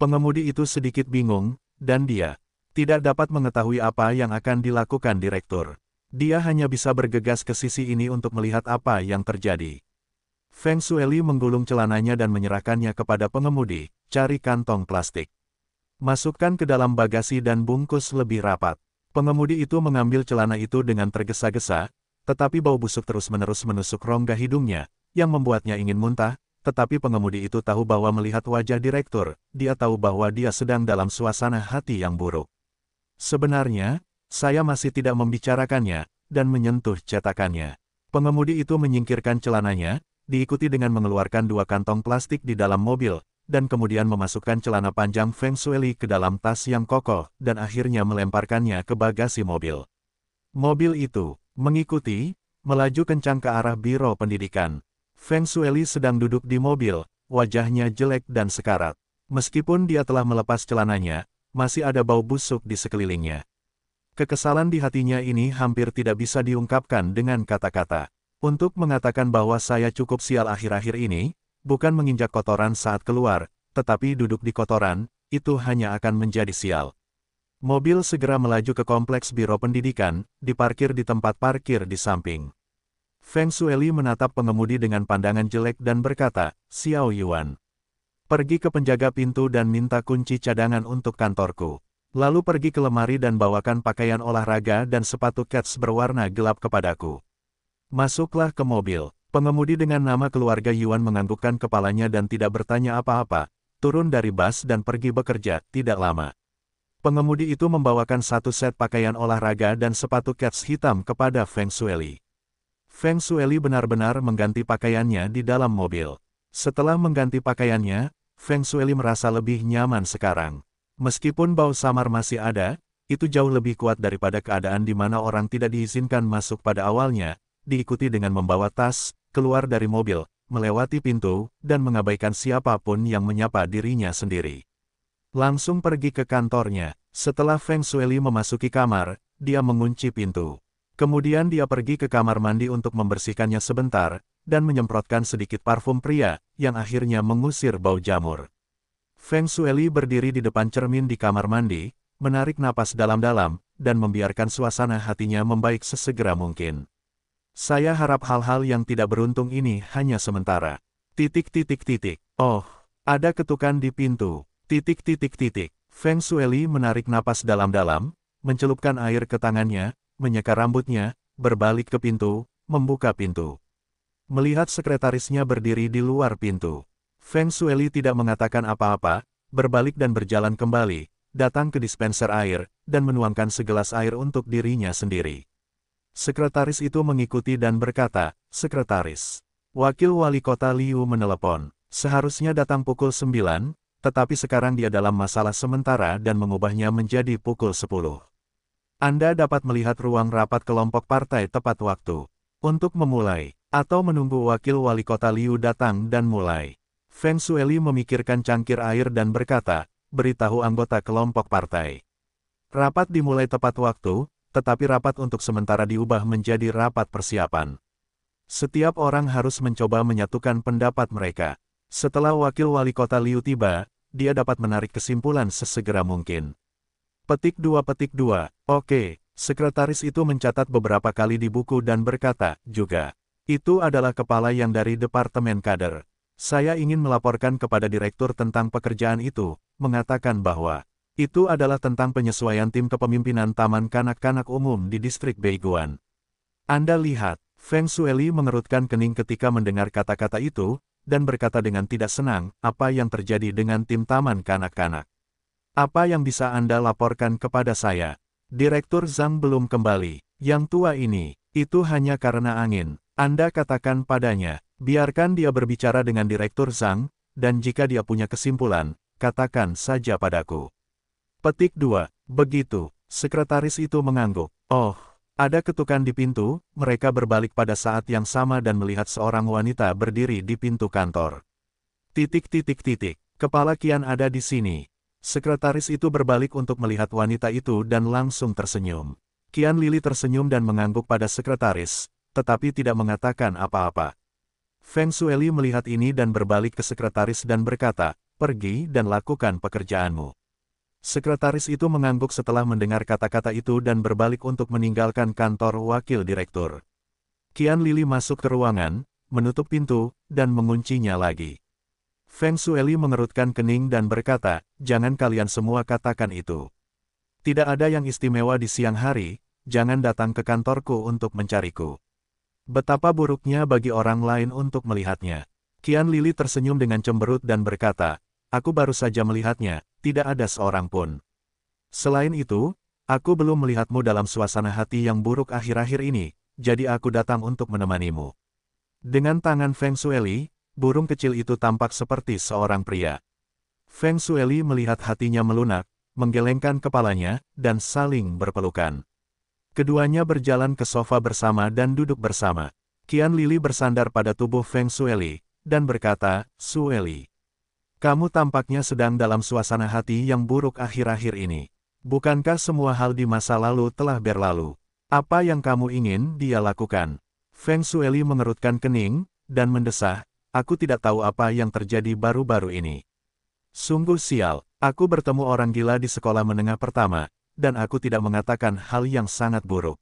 Pengemudi itu sedikit bingung, dan dia tidak dapat mengetahui apa yang akan dilakukan direktur. Dia hanya bisa bergegas ke sisi ini untuk melihat apa yang terjadi. Feng Sueli menggulung celananya dan menyerahkannya kepada pengemudi, cari kantong plastik. Masukkan ke dalam bagasi dan bungkus lebih rapat. Pengemudi itu mengambil celana itu dengan tergesa-gesa, tetapi bau busuk terus-menerus menusuk rongga hidungnya, yang membuatnya ingin muntah, tetapi pengemudi itu tahu bahwa melihat wajah direktur, dia tahu bahwa dia sedang dalam suasana hati yang buruk. Sebenarnya, saya masih tidak membicarakannya, dan menyentuh cetakannya. Pengemudi itu menyingkirkan celananya, diikuti dengan mengeluarkan dua kantong plastik di dalam mobil, dan kemudian memasukkan celana panjang Feng Shui ke dalam tas yang kokoh, dan akhirnya melemparkannya ke bagasi mobil. Mobil itu, mengikuti, melaju kencang ke arah Biro Pendidikan. Feng Shui sedang duduk di mobil, wajahnya jelek dan sekarat. Meskipun dia telah melepas celananya, masih ada bau busuk di sekelilingnya. Kekesalan di hatinya ini hampir tidak bisa diungkapkan dengan kata-kata. Untuk mengatakan bahwa saya cukup sial akhir-akhir ini, bukan menginjak kotoran saat keluar, tetapi duduk di kotoran, itu hanya akan menjadi sial. Mobil segera melaju ke kompleks Biro Pendidikan, diparkir di tempat parkir di samping. Feng Shueli menatap pengemudi dengan pandangan jelek dan berkata, Xiao Yuan. Pergi ke penjaga pintu dan minta kunci cadangan untuk kantorku. Lalu pergi ke lemari dan bawakan pakaian olahraga dan sepatu cats berwarna gelap kepadaku. Masuklah ke mobil. Pengemudi dengan nama keluarga Yuan menganggukkan kepalanya dan tidak bertanya apa-apa, turun dari bus dan pergi bekerja, tidak lama. Pengemudi itu membawakan satu set pakaian olahraga dan sepatu kets hitam kepada Feng Shueli. Feng Shueli benar-benar mengganti pakaiannya di dalam mobil. Setelah mengganti pakaiannya, Feng Shueli merasa lebih nyaman sekarang. Meskipun bau samar masih ada, itu jauh lebih kuat daripada keadaan di mana orang tidak diizinkan masuk pada awalnya, diikuti dengan membawa tas, keluar dari mobil, melewati pintu, dan mengabaikan siapapun yang menyapa dirinya sendiri. Langsung pergi ke kantornya, setelah Feng Shuili memasuki kamar, dia mengunci pintu. Kemudian dia pergi ke kamar mandi untuk membersihkannya sebentar, dan menyemprotkan sedikit parfum pria, yang akhirnya mengusir bau jamur. Feng Shuili berdiri di depan cermin di kamar mandi, menarik napas dalam-dalam, dan membiarkan suasana hatinya membaik sesegera mungkin. Saya harap hal-hal yang tidak beruntung ini hanya sementara. Titik titik titik. Oh, ada ketukan di pintu. Titik titik titik. Feng Sueli menarik napas dalam-dalam, mencelupkan air ke tangannya, menyeka rambutnya, berbalik ke pintu, membuka pintu. Melihat sekretarisnya berdiri di luar pintu. Feng Sueli tidak mengatakan apa-apa, berbalik dan berjalan kembali, datang ke dispenser air, dan menuangkan segelas air untuk dirinya sendiri. Sekretaris itu mengikuti dan berkata, Sekretaris. Wakil wali kota Liu menelepon, seharusnya datang pukul 9, tetapi sekarang dia dalam masalah sementara dan mengubahnya menjadi pukul 10. Anda dapat melihat ruang rapat kelompok partai tepat waktu. Untuk memulai, atau menunggu wakil wali kota Liu datang dan mulai. Feng Sueli memikirkan cangkir air dan berkata, beritahu anggota kelompok partai. Rapat dimulai tepat waktu, tetapi rapat untuk sementara diubah menjadi rapat persiapan. Setiap orang harus mencoba menyatukan pendapat mereka. Setelah wakil wali kota Liu tiba, dia dapat menarik kesimpulan sesegera mungkin. Petik 2 petik 2, oke, sekretaris itu mencatat beberapa kali di buku dan berkata, juga, itu adalah kepala yang dari Departemen Kader. Saya ingin melaporkan kepada direktur tentang pekerjaan itu, mengatakan bahwa itu adalah tentang penyesuaian tim kepemimpinan Taman Kanak-Kanak Umum di Distrik Beiguan. Anda lihat, Feng Shueli mengerutkan kening ketika mendengar kata-kata itu, dan berkata dengan tidak senang, apa yang terjadi dengan tim Taman Kanak-Kanak. Apa yang bisa Anda laporkan kepada saya? Direktur Zhang belum kembali. Yang tua ini, itu hanya karena angin. Anda katakan padanya, biarkan dia berbicara dengan Direktur Zhang, dan jika dia punya kesimpulan, katakan saja padaku. Petik 2. Begitu, sekretaris itu mengangguk. Oh, ada ketukan di pintu, mereka berbalik pada saat yang sama dan melihat seorang wanita berdiri di pintu kantor. Titik titik titik, kepala Kian ada di sini. Sekretaris itu berbalik untuk melihat wanita itu dan langsung tersenyum. Kian Lili tersenyum dan mengangguk pada sekretaris, tetapi tidak mengatakan apa-apa. Feng Sueli melihat ini dan berbalik ke sekretaris dan berkata, pergi dan lakukan pekerjaanmu. Sekretaris itu mengangguk setelah mendengar kata-kata itu dan berbalik untuk meninggalkan kantor wakil direktur. Kian Lili masuk ke ruangan, menutup pintu, dan menguncinya lagi. Feng Sueli mengerutkan kening dan berkata, jangan kalian semua katakan itu. Tidak ada yang istimewa di siang hari, jangan datang ke kantorku untuk mencariku. Betapa buruknya bagi orang lain untuk melihatnya. Kian Lili tersenyum dengan cemberut dan berkata, aku baru saja melihatnya, tidak ada seorang pun. Selain itu, aku belum melihatmu dalam suasana hati yang buruk akhir-akhir ini, jadi aku datang untuk menemanimu. Dengan tangan Feng Sueli, burung kecil itu tampak seperti seorang pria. Feng Sueli melihat hatinya melunak, menggelengkan kepalanya, dan saling berpelukan. Keduanya berjalan ke sofa bersama dan duduk bersama. Kian Lili bersandar pada tubuh Feng Sueli dan berkata, Sueli. Kamu tampaknya sedang dalam suasana hati yang buruk akhir-akhir ini. Bukankah semua hal di masa lalu telah berlalu? Apa yang kamu ingin dia lakukan? Feng Shueli mengerutkan kening, dan mendesah, aku tidak tahu apa yang terjadi baru-baru ini. Sungguh sial, aku bertemu orang gila di sekolah menengah pertama, dan aku tidak mengatakan hal yang sangat buruk.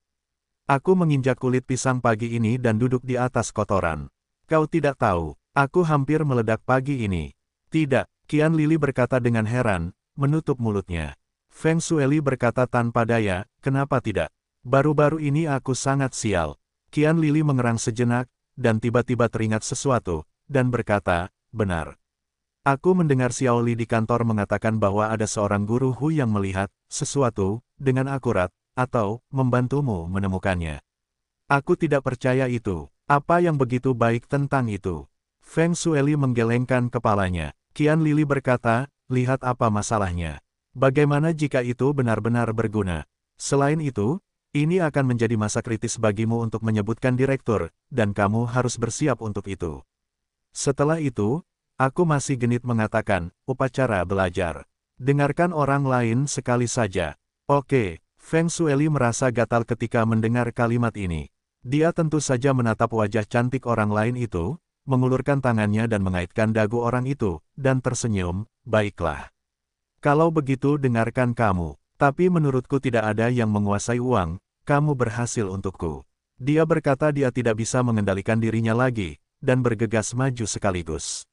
Aku menginjak kulit pisang pagi ini dan duduk di atas kotoran. Kau tidak tahu, aku hampir meledak pagi ini. Tidak, Kian Lili berkata dengan heran, menutup mulutnya. Feng Sueli berkata tanpa daya, kenapa tidak? Baru-baru ini aku sangat sial. Kian Lili mengerang sejenak, dan tiba-tiba teringat sesuatu, dan berkata, benar. Aku mendengar Xiaoli di kantor mengatakan bahwa ada seorang guru Hu yang melihat sesuatu dengan akurat, atau membantumu menemukannya. Aku tidak percaya itu. Apa yang begitu baik tentang itu? Feng Sueli menggelengkan kepalanya. Kian Lili berkata, lihat apa masalahnya. Bagaimana jika itu benar-benar berguna? Selain itu, ini akan menjadi masa kritis bagimu untuk menyebutkan direktur, dan kamu harus bersiap untuk itu. Setelah itu, aku masih genit mengatakan, upacara belajar. Dengarkan orang lain sekali saja. Oke, Feng Sueli merasa gatal ketika mendengar kalimat ini. Dia tentu saja menatap wajah cantik orang lain itu, mengulurkan tangannya dan mengaitkan dagu orang itu, dan tersenyum, baiklah. Kalau begitu dengarkan kamu, tapi menurutku tidak ada yang menguasai uang, kamu berhasil untukku. Dia berkata dia tidak bisa mengendalikan dirinya lagi, dan bergegas maju sekaligus.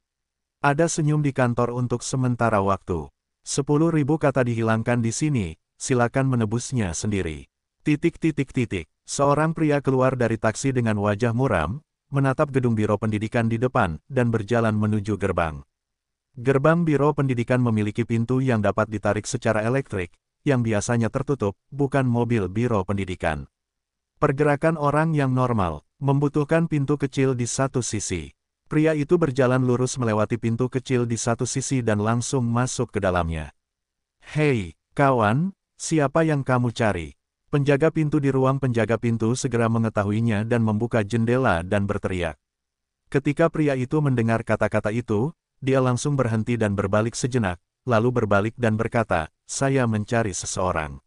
Ada senyum di kantor untuk sementara waktu. Sepuluh ribu kata dihilangkan di sini, silakan menebusnya sendiri. Titik titik titik. Seorang pria keluar dari taksi dengan wajah muram, menatap gedung Biro Pendidikan di depan, dan berjalan menuju gerbang. Gerbang Biro Pendidikan memiliki pintu yang dapat ditarik secara elektrik, yang biasanya tertutup, bukan mobil Biro Pendidikan. Pergerakan orang yang normal, membutuhkan pintu kecil di satu sisi. Pria itu berjalan lurus melewati pintu kecil di satu sisi dan langsung masuk ke dalamnya. Hei, kawan, siapa yang kamu cari? Penjaga pintu di ruang penjaga pintu segera mengetahuinya dan membuka jendela dan berteriak. Ketika pria itu mendengar kata-kata itu, dia langsung berhenti dan berbalik sejenak, lalu berbalik dan berkata, saya mencari seseorang.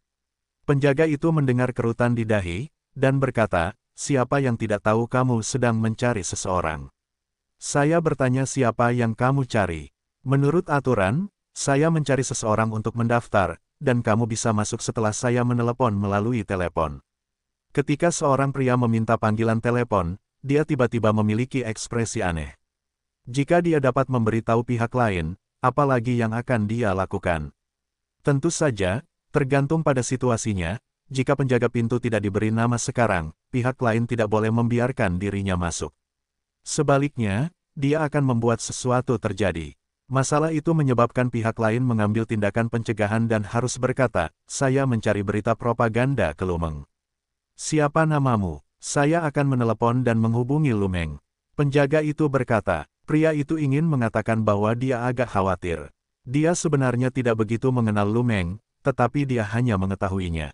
Penjaga itu mendengar kerutan di dahi, dan berkata, siapa yang tidak tahu kamu sedang mencari seseorang? Saya bertanya siapa yang kamu cari. Menurut aturan, saya mencari seseorang untuk mendaftar, dan kamu bisa masuk setelah saya menelepon melalui telepon. Ketika seorang pria meminta panggilan telepon, dia tiba-tiba memiliki ekspresi aneh. Jika dia dapat memberitahu pihak lain, apalagi yang akan dia lakukan? Tentu saja, tergantung pada situasinya, jika penjaga pintu tidak diberi nama sekarang, pihak lain tidak boleh membiarkan dirinya masuk. Sebaliknya, dia akan membuat sesuatu terjadi. Masalah itu menyebabkan pihak lain mengambil tindakan pencegahan dan harus berkata, saya mencari berita propaganda ke Lumeng. Siapa namamu? Saya akan menelepon dan menghubungi Lumeng. Penjaga itu berkata, pria itu ingin mengatakan bahwa dia agak khawatir. Dia sebenarnya tidak begitu mengenal Lumeng, tetapi dia hanya mengetahuinya.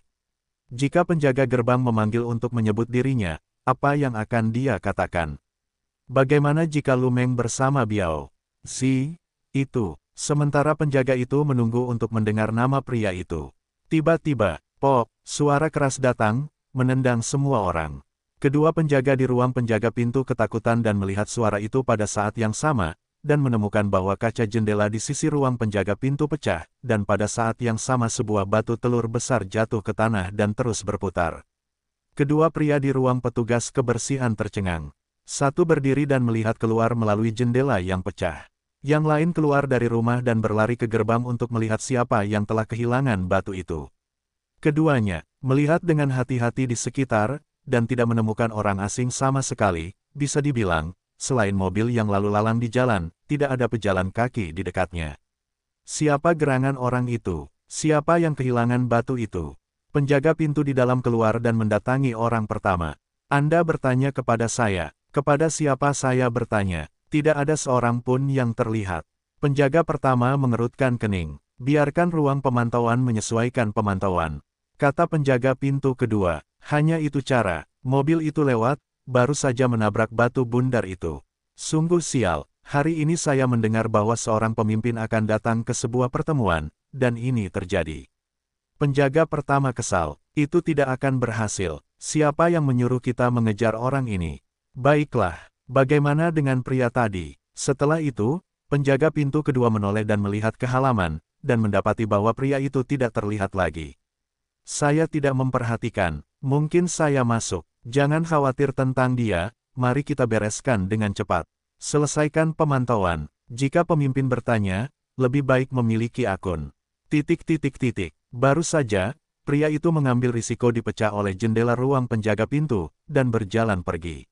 Jika penjaga gerbang memanggil untuk menyebut dirinya, apa yang akan dia katakan? Bagaimana jika Lumeng bersama Biao? Si, itu. Sementara penjaga itu menunggu untuk mendengar nama pria itu. Tiba-tiba, pop, suara keras datang, menendang semua orang. Kedua penjaga di ruang penjaga pintu ketakutan dan melihat suara itu pada saat yang sama, dan menemukan bahwa kaca jendela di sisi ruang penjaga pintu pecah, dan pada saat yang sama sebuah batu telur besar jatuh ke tanah dan terus berputar. Kedua pria di ruang petugas kebersihan tercengang. Satu berdiri dan melihat keluar melalui jendela yang pecah. Yang lain keluar dari rumah dan berlari ke gerbang untuk melihat siapa yang telah kehilangan batu itu. Keduanya, melihat dengan hati-hati di sekitar, dan tidak menemukan orang asing sama sekali, bisa dibilang, selain mobil yang lalu lalang di jalan, tidak ada pejalan kaki di dekatnya. Siapa gerangan orang itu? Siapa yang kehilangan batu itu? Penjaga pintu di dalam keluar dan mendatangi orang pertama. Anda bertanya kepada saya, kepada siapa saya bertanya, tidak ada seorang pun yang terlihat. Penjaga pertama mengerutkan kening. Biarkan ruang pemantauan menyesuaikan pemantauan. Kata penjaga pintu kedua. Hanya itu cara. Mobil itu lewat, baru saja menabrak batu bundar itu. Sungguh sial, hari ini saya mendengar bahwa seorang pemimpin akan datang ke sebuah pertemuan, dan ini terjadi. Penjaga pertama kesal, itu tidak akan berhasil. Siapa yang menyuruh kita mengejar orang ini? Baiklah, Bagaimana dengan pria tadi? Setelah itu, penjaga pintu kedua menoleh dan melihat ke halaman, dan mendapati bahwa pria itu tidak terlihat lagi. Saya tidak memperhatikan, mungkin saya masuk. Jangan khawatir tentang dia, mari kita bereskan dengan cepat. Selesaikan pemantauan. Jika pemimpin bertanya, lebih baik memiliki akun. Titik titik titik. Baru saja, pria itu mengambil risiko dipecah oleh jendela ruang penjaga pintu, dan berjalan pergi.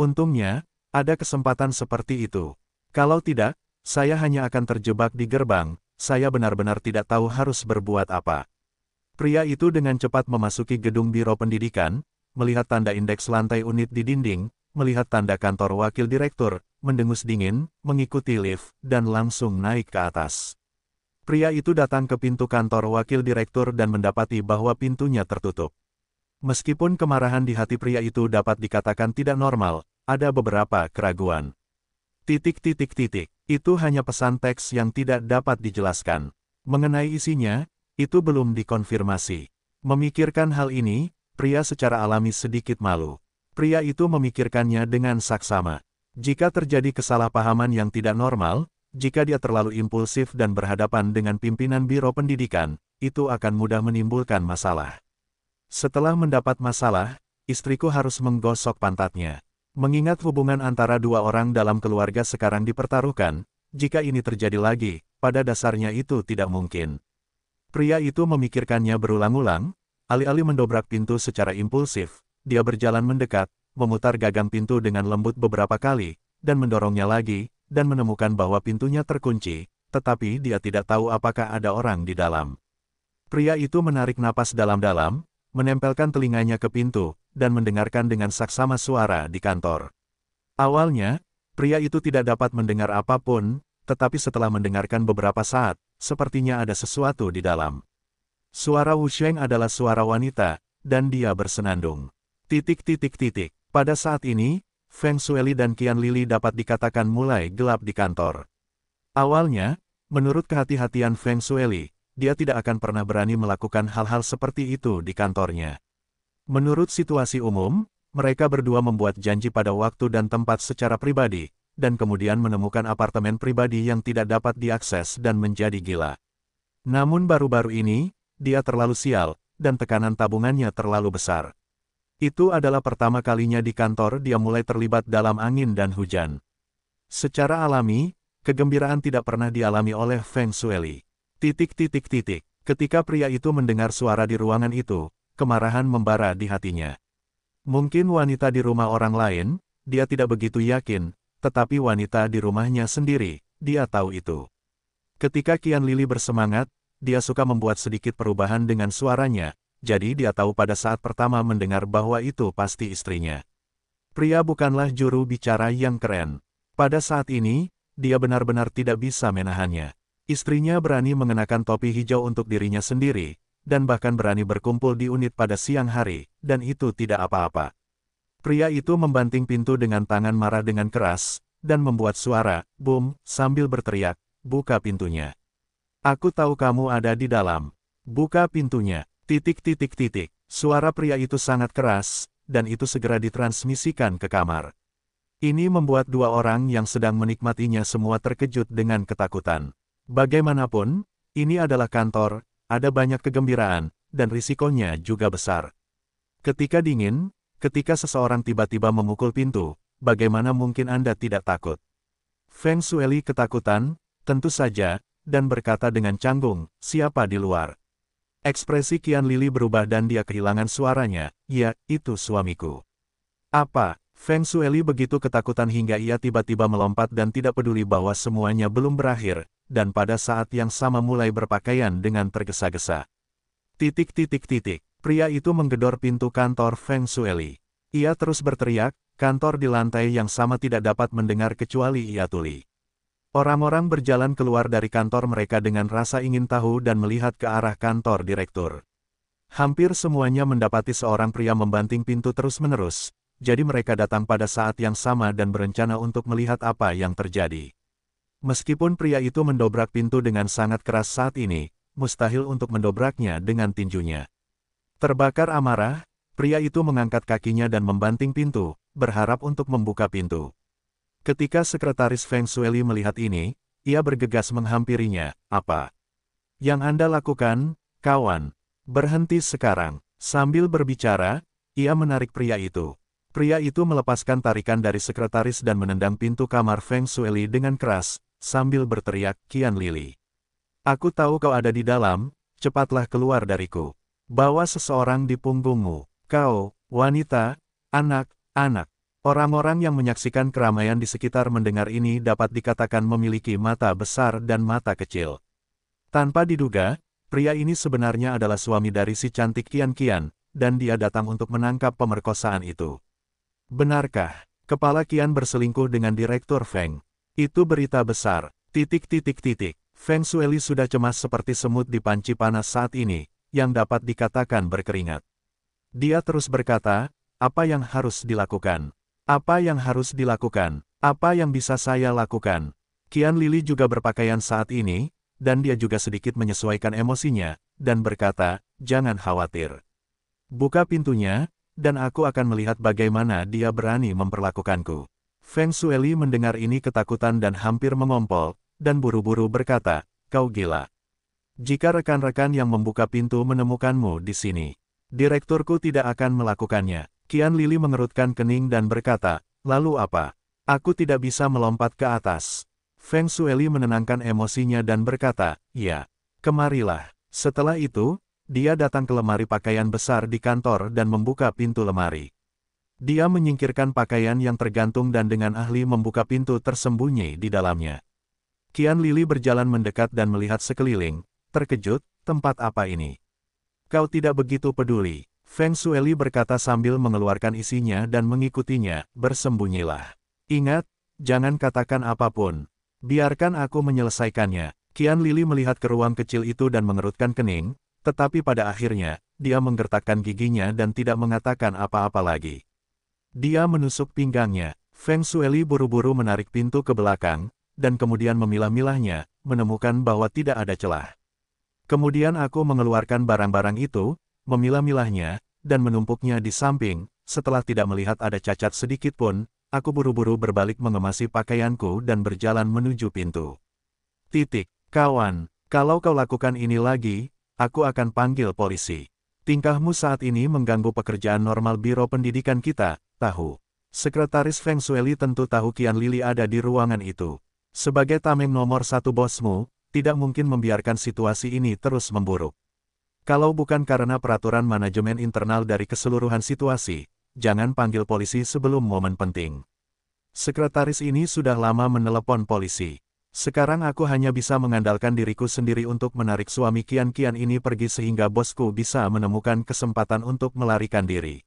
Untungnya, ada kesempatan seperti itu. Kalau tidak, saya hanya akan terjebak di gerbang, saya benar-benar tidak tahu harus berbuat apa. Pria itu dengan cepat memasuki gedung Biro Pendidikan, melihat tanda indeks lantai unit di dinding, melihat tanda kantor wakil direktur, mendengus dingin, mengikuti lift, dan langsung naik ke atas. Pria itu datang ke pintu kantor wakil direktur dan mendapati bahwa pintunya tertutup. Meskipun kemarahan di hati pria itu dapat dikatakan tidak normal, ada beberapa keraguan. Titik-titik-titik, itu hanya pesan teks yang tidak dapat dijelaskan. Mengenai isinya, itu belum dikonfirmasi. Memikirkan hal ini, pria secara alami sedikit malu. Pria itu memikirkannya dengan saksama. Jika terjadi kesalahpahaman yang tidak normal, jika dia terlalu impulsif dan berhadapan dengan pimpinan Biro Pendidikan, itu akan mudah menimbulkan masalah. Setelah mendapat masalah, istriku harus menggosok pantatnya. Mengingat hubungan antara dua orang dalam keluarga sekarang dipertaruhkan, jika ini terjadi lagi, pada dasarnya itu tidak mungkin. Pria itu memikirkannya berulang-ulang, alih-alih mendobrak pintu secara impulsif, dia berjalan mendekat, memutar gagang pintu dengan lembut beberapa kali, dan mendorongnya lagi, dan menemukan bahwa pintunya terkunci, tetapi dia tidak tahu apakah ada orang di dalam. Pria itu menarik napas dalam-dalam, menempelkan telinganya ke pintu, dan mendengarkan dengan saksama suara di kantor. Awalnya, pria itu tidak dapat mendengar apapun, tetapi setelah mendengarkan beberapa saat, sepertinya ada sesuatu di dalam. Suara Wu Sheng adalah suara wanita, dan dia bersenandung. Titik titik titik. Pada saat ini, Feng Shueli dan Qian Lili dapat dikatakan mulai gelap di kantor. Awalnya, menurut kehati-hatian Feng Shueli, dia tidak akan pernah berani melakukan hal-hal seperti itu di kantornya. Menurut situasi umum, mereka berdua membuat janji pada waktu dan tempat secara pribadi, dan kemudian menemukan apartemen pribadi yang tidak dapat diakses dan menjadi gila. Namun baru-baru ini, dia terlalu sial, dan tekanan tabungannya terlalu besar. Itu adalah pertama kalinya di kantor dia mulai terlibat dalam angin dan hujan. Secara alami, kegembiraan tidak pernah dialami oleh Feng Shueli. Titik-titik-titik, ketika pria itu mendengar suara di ruangan itu, kemarahan membara di hatinya. Mungkin wanita di rumah orang lain, dia tidak begitu yakin, tetapi wanita di rumahnya sendiri, dia tahu itu. Ketika Kian Lili bersemangat, dia suka membuat sedikit perubahan dengan suaranya, jadi dia tahu pada saat pertama mendengar bahwa itu pasti istrinya. Pria bukanlah juru bicara yang keren. Pada saat ini, dia benar-benar tidak bisa menahannya. Istrinya berani mengenakan topi hijau untuk dirinya sendiri, dan bahkan berani berkumpul di unit pada siang hari, dan itu tidak apa-apa. Pria itu membanting pintu dengan tangan marah dengan keras, dan membuat suara, boom, sambil berteriak, buka pintunya. Aku tahu kamu ada di dalam. Buka pintunya, titik titik titik. Suara pria itu sangat keras, dan itu segera ditransmisikan ke kamar. Ini membuat dua orang yang sedang menikmatinya semua terkejut dengan ketakutan. Bagaimanapun, ini adalah kantor, ada banyak kegembiraan, dan risikonya juga besar. Ketika dingin, ketika seseorang tiba-tiba memukul pintu, bagaimana mungkin Anda tidak takut? Feng Shueli ketakutan, tentu saja, dan berkata dengan canggung, siapa di luar? Ekspresi Kian Lili berubah dan dia kehilangan suaranya, ya, itu suamiku. Apa, Feng Shueli begitu ketakutan hingga ia tiba-tiba melompat dan tidak peduli bahwa semuanya belum berakhir, dan pada saat yang sama mulai berpakaian dengan tergesa-gesa. Titik-titik-titik, pria itu menggedor pintu kantor Feng Sueli. Ia terus berteriak, kantor di lantai yang sama tidak dapat mendengar kecuali ia tuli. Orang-orang berjalan keluar dari kantor mereka dengan rasa ingin tahu dan melihat ke arah kantor direktur. Hampir semuanya mendapati seorang pria membanting pintu terus-menerus, jadi mereka datang pada saat yang sama dan berencana untuk melihat apa yang terjadi. Meskipun pria itu mendobrak pintu dengan sangat keras saat ini, mustahil untuk mendobraknya dengan tinjunya. Terbakar amarah, pria itu mengangkat kakinya dan membanting pintu, berharap untuk membuka pintu. Ketika sekretaris Feng Sueli melihat ini, ia bergegas menghampirinya, apa? Yang Anda lakukan, kawan, berhenti sekarang. Sambil berbicara, ia menarik pria itu. Pria itu melepaskan tarikan dari sekretaris dan menendang pintu kamar Feng Sueli dengan keras, sambil berteriak Kian Lili. Aku tahu kau ada di dalam, cepatlah keluar dariku. Bawa seseorang di punggungmu. Kau, wanita, anak, anak. Orang-orang yang menyaksikan keramaian di sekitar mendengar ini dapat dikatakan memiliki mata besar dan mata kecil. Tanpa diduga, pria ini sebenarnya adalah suami dari si cantik Kian Kian, dan dia datang untuk menangkap pemerkosaan itu. Benarkah, kepala Kian berselingkuh dengan Direktur Feng? Itu berita besar, titik titik titik. Feng Shueli sudah cemas seperti semut di panci panas saat ini, yang dapat dikatakan berkeringat. Dia terus berkata, apa yang harus dilakukan? Apa yang harus dilakukan? Apa yang bisa saya lakukan? Kian Lili juga berpakaian saat ini, dan dia juga sedikit menyesuaikan emosinya, dan berkata, jangan khawatir. Buka pintunya, dan aku akan melihat bagaimana dia berani memperlakukanku. Feng Sueli mendengar ini ketakutan dan hampir mengompol, dan buru-buru berkata, kau gila. Jika rekan-rekan yang membuka pintu menemukanmu di sini, direkturku tidak akan melakukannya. Kian Lili mengerutkan kening dan berkata, lalu apa? Aku tidak bisa melompat ke atas. Feng Sueli menenangkan emosinya dan berkata, ya, kemarilah. Setelah itu, dia datang ke lemari pakaian besar di kantor dan membuka pintu lemari. Dia menyingkirkan pakaian yang tergantung dan dengan ahli membuka pintu tersembunyi di dalamnya. Kian Lili berjalan mendekat dan melihat sekeliling, terkejut, tempat apa ini? Kau tidak begitu peduli, Feng Sueli berkata sambil mengeluarkan isinya dan mengikutinya, bersembunyilah. Ingat, jangan katakan apapun. Biarkan aku menyelesaikannya. Kian Lili melihat ke ruang kecil itu dan mengerutkan kening, tetapi pada akhirnya, dia menggertakkan giginya dan tidak mengatakan apa-apa lagi. Dia menusuk pinggangnya. Feng Sueli buru-buru menarik pintu ke belakang, dan kemudian memilah-milahnya, menemukan bahwa tidak ada celah. Kemudian aku mengeluarkan barang-barang itu, memilah-milahnya, dan menumpuknya di samping, setelah tidak melihat ada cacat sedikit pun, aku buru-buru berbalik mengemasi pakaianku dan berjalan menuju pintu. Titik, kawan, kalau kau lakukan ini lagi, aku akan panggil polisi. Tingkahmu saat ini mengganggu pekerjaan normal Biro Pendidikan kita, tahu. Sekretaris Feng Shueli tentu tahu Kian Lili ada di ruangan itu. Sebagai tameng nomor satu bosmu, tidak mungkin membiarkan situasi ini terus memburuk. Kalau bukan karena peraturan manajemen internal dari keseluruhan situasi, jangan panggil polisi sebelum momen penting. Sekretaris ini sudah lama menelepon polisi. Sekarang aku hanya bisa mengandalkan diriku sendiri untuk menarik suami kian-kian ini pergi sehingga bosku bisa menemukan kesempatan untuk melarikan diri.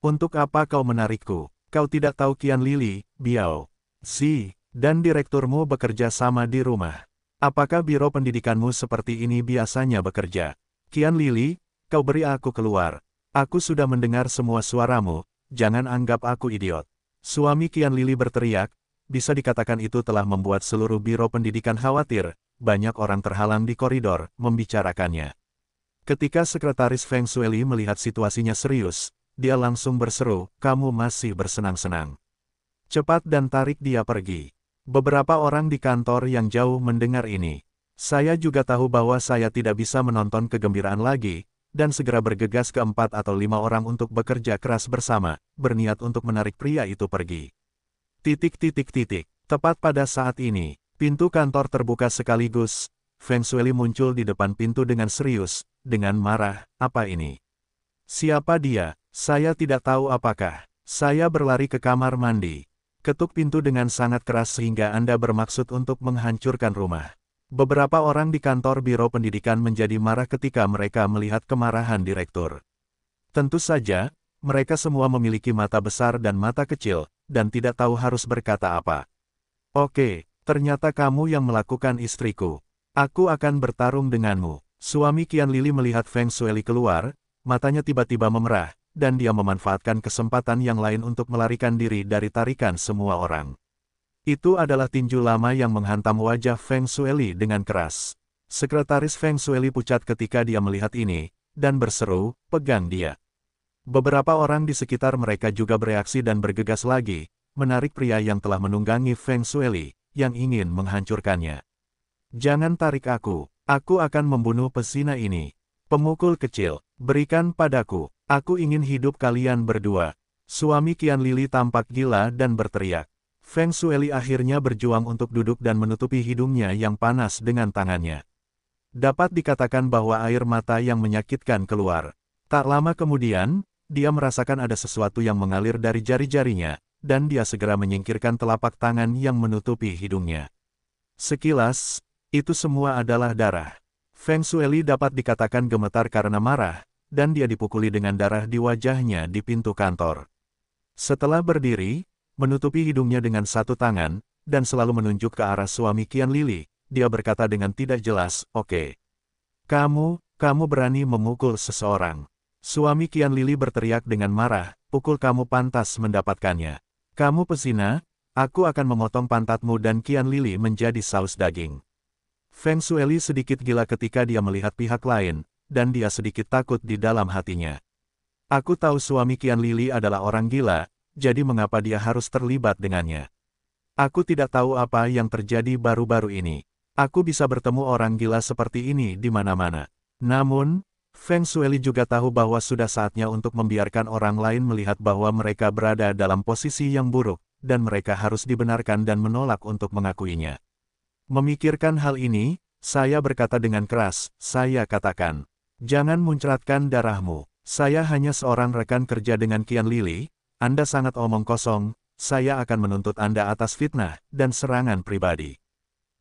Untuk apa kau menarikku? Kau tidak tahu Kian Lili, Biao, Si, dan direkturmu bekerja sama di rumah. Apakah biro pendidikanmu seperti ini biasanya bekerja? Kian Lili, kau beri aku keluar. Aku sudah mendengar semua suaramu, jangan anggap aku idiot. Suami Kian Lili berteriak, bisa dikatakan itu telah membuat seluruh biro pendidikan khawatir, banyak orang terhalang di koridor, membicarakannya. Ketika sekretaris Feng Sueli melihat situasinya serius, dia langsung berseru, kamu masih bersenang-senang. Cepat dan tarik dia pergi. Beberapa orang di kantor yang jauh mendengar ini. Saya juga tahu bahwa saya tidak bisa menonton kegembiraan lagi, dan segera bergegas ke empat atau lima orang untuk bekerja keras bersama, berniat untuk menarik pria itu pergi. Titik titik titik. Tepat pada saat ini, pintu kantor terbuka sekaligus, Feng Shui muncul di depan pintu dengan serius, dengan marah, apa ini? Siapa dia? Saya tidak tahu apakah. Saya berlari ke kamar mandi. Ketuk pintu dengan sangat keras sehingga Anda bermaksud untuk menghancurkan rumah. Beberapa orang di kantor Biro Pendidikan menjadi marah ketika mereka melihat kemarahan direktur. Tentu saja, mereka semua memiliki mata besar dan mata kecil, dan tidak tahu harus berkata apa. Oke, ternyata kamu yang melakukan istriku. Aku akan bertarung denganmu. Suami Kian Lili melihat Feng Sueli keluar, matanya tiba-tiba memerah, dan dia memanfaatkan kesempatan yang lain untuk melarikan diri dari tarikan semua orang. Itu adalah tinju lama yang menghantam wajah Feng Sueli dengan keras. Sekretaris Feng Sueli pucat ketika dia melihat ini, dan berseru, pegang dia. Beberapa orang di sekitar mereka juga bereaksi dan bergegas lagi, menarik pria yang telah menunggangi Feng Sueli yang ingin menghancurkannya. Jangan tarik aku, aku akan membunuh pesina ini. Pemukul kecil, Berikan padaku, aku ingin hidup kalian berdua. Suami Kian Lili tampak gila dan berteriak. Feng Sueli akhirnya berjuang untuk duduk dan menutupi hidungnya yang panas dengan tangannya. Dapat dikatakan bahwa air mata yang menyakitkan keluar. Tak lama kemudian, dia merasakan ada sesuatu yang mengalir dari jari-jarinya, dan dia segera menyingkirkan telapak tangan yang menutupi hidungnya. Sekilas, itu semua adalah darah. Feng Sueli dapat dikatakan gemetar karena marah, dan dia dipukuli dengan darah di wajahnya di pintu kantor. Setelah berdiri, menutupi hidungnya dengan satu tangan, dan selalu menunjuk ke arah suami Kian Lili, dia berkata dengan tidak jelas, oke. Okay. Kamu, kamu berani memukul seseorang. Suami Kian Lili berteriak dengan marah, pukul kamu pantas mendapatkannya. Kamu pesina, aku akan memotong pantatmu dan Kian Lili menjadi saus daging. Feng Sueli sedikit gila ketika dia melihat pihak lain, dan dia sedikit takut di dalam hatinya. Aku tahu suami Kian Lili adalah orang gila, jadi mengapa dia harus terlibat dengannya? Aku tidak tahu apa yang terjadi baru-baru ini. Aku bisa bertemu orang gila seperti ini di mana-mana. Namun, Feng Shueli juga tahu bahwa sudah saatnya untuk membiarkan orang lain melihat bahwa mereka berada dalam posisi yang buruk, dan mereka harus dibenarkan dan menolak untuk mengakuinya. Memikirkan hal ini, saya berkata dengan keras, saya katakan, Jangan muncratkan darahmu. Saya hanya seorang rekan kerja dengan Kian Lili, Anda sangat omong kosong, saya akan menuntut Anda atas fitnah dan serangan pribadi.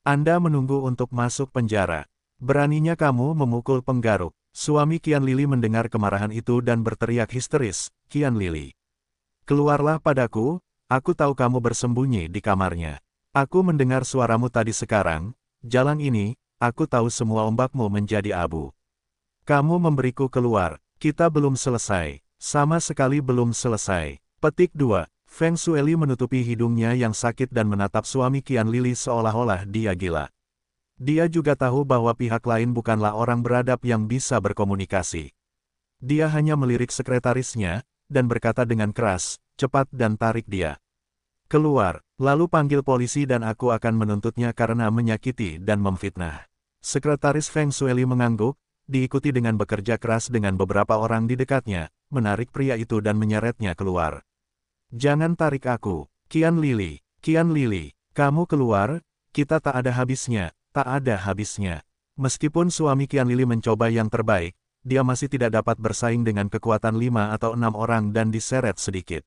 Anda menunggu untuk masuk penjara. Beraninya kamu memukul penggaruk. Suami Kian Lili mendengar kemarahan itu dan berteriak histeris, Kian Lili. Keluarlah padaku, aku tahu kamu bersembunyi di kamarnya. Aku mendengar suaramu tadi sekarang, jalan ini, aku tahu semua ombakmu menjadi abu. Kamu memberiku keluar, kita belum selesai. Sama sekali belum selesai. Petik 2. Feng Sueli menutupi hidungnya yang sakit dan menatap suami Kian Lili seolah-olah dia gila. Dia juga tahu bahwa pihak lain bukanlah orang beradab yang bisa berkomunikasi. Dia hanya melirik sekretarisnya, dan berkata dengan keras, cepat dan tarik dia. Keluar, lalu panggil polisi dan aku akan menuntutnya karena menyakiti dan memfitnah. Sekretaris Feng Sueli mengangguk, diikuti dengan bekerja keras dengan beberapa orang di dekatnya, menarik pria itu dan menyeretnya keluar. Jangan tarik aku, Kian Lili, Kian Lili, kamu keluar, kita tak ada habisnya, tak ada habisnya. Meskipun suami Kian Lili mencoba yang terbaik, dia masih tidak dapat bersaing dengan kekuatan lima atau enam orang dan diseret sedikit.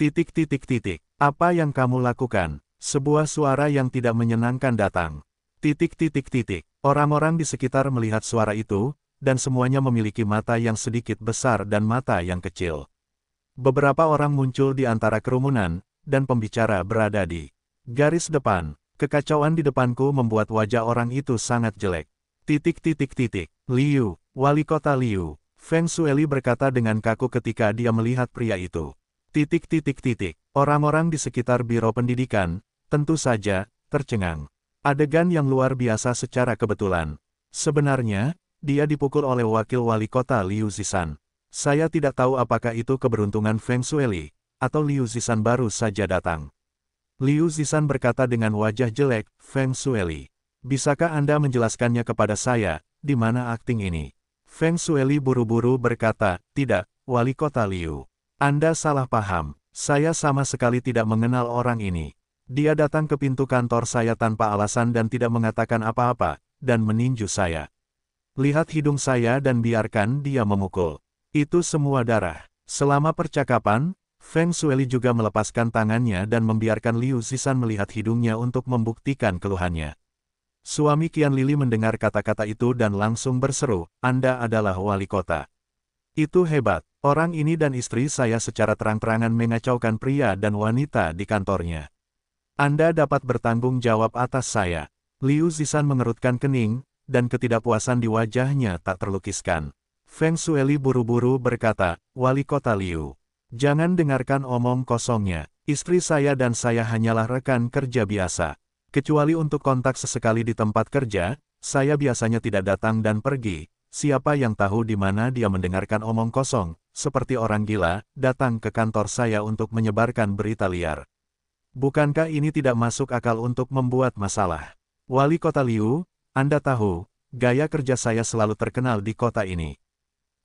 Titik titik titik, apa yang kamu lakukan? Sebuah suara yang tidak menyenangkan datang. Titik titik titik. Orang-orang di sekitar melihat suara itu, dan semuanya memiliki mata yang sedikit besar dan mata yang kecil. Beberapa orang muncul di antara kerumunan, dan pembicara berada di garis depan. Kekacauan di depanku membuat wajah orang itu sangat jelek. Titik titik titik. Liu, wali kota Liu. Feng Sueli berkata dengan kaku ketika dia melihat pria itu. Titik titik titik. Orang-orang di sekitar biro pendidikan, tentu saja, tercengang. Adegan yang luar biasa secara kebetulan. Sebenarnya, dia dipukul oleh wakil wali kota Liu Zisan. Saya tidak tahu apakah itu keberuntungan Feng Sueli atau Liu Zisan baru saja datang. Liu Zisan berkata dengan wajah jelek, Feng Sueli, Bisakah Anda menjelaskannya kepada saya, di mana akting ini? Feng Sueli buru-buru berkata, tidak, wali kota Liu. Anda salah paham, saya sama sekali tidak mengenal orang ini. Dia datang ke pintu kantor saya tanpa alasan dan tidak mengatakan apa-apa, dan meninju saya. Lihat hidung saya dan biarkan dia memukul. Itu semua darah. Selama percakapan, Feng Sueli juga melepaskan tangannya dan membiarkan Liu Zisan melihat hidungnya untuk membuktikan keluhannya. Suami Kian Lili mendengar kata-kata itu dan langsung berseru, Anda adalah wali kota. Itu hebat, orang ini dan istri saya secara terang-terangan mengacaukan pria dan wanita di kantornya. Anda dapat bertanggung jawab atas saya. Liu Zisan mengerutkan kening, dan ketidakpuasan di wajahnya tak terlukiskan. Feng Sueli buru-buru berkata, Wali Kota Liu, jangan dengarkan omong kosongnya, istri saya dan saya hanyalah rekan kerja biasa. Kecuali untuk kontak sesekali di tempat kerja, saya biasanya tidak datang dan pergi, Siapa yang tahu di mana dia mendengarkan omong kosong, seperti orang gila, datang ke kantor saya untuk menyebarkan berita liar. Bukankah ini tidak masuk akal untuk membuat masalah? Wali kota Liu, Anda tahu, gaya kerja saya selalu terkenal di kota ini.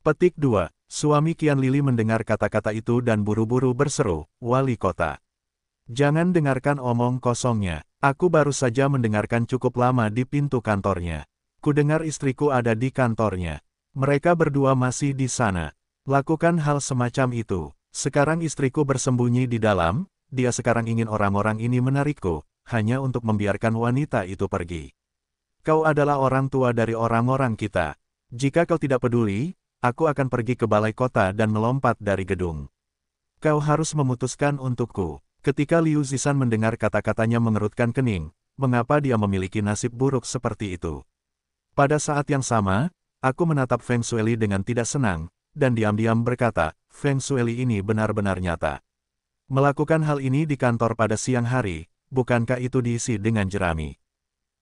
Petik 2. Suami Kian Lili mendengar kata-kata itu dan buru-buru berseru, Wali kota. Jangan dengarkan omong kosongnya. Aku baru saja mendengarkan cukup lama di pintu kantornya. Kudengar istriku ada di kantornya. Mereka berdua masih di sana. Lakukan hal semacam itu. Sekarang istriku bersembunyi di dalam, dia sekarang ingin orang-orang ini menarikku, hanya untuk membiarkan wanita itu pergi. Kau adalah orang tua dari orang-orang kita. Jika kau tidak peduli, aku akan pergi ke balai kota dan melompat dari gedung. Kau harus memutuskan untukku. Ketika Liu Zisan mendengar kata-katanya mengerutkan kening, mengapa dia memiliki nasib buruk seperti itu? Pada saat yang sama, aku menatap Feng Shueli dengan tidak senang, dan diam-diam berkata, Feng Shueli ini benar-benar nyata. Melakukan hal ini di kantor pada siang hari, bukankah itu diisi dengan jerami?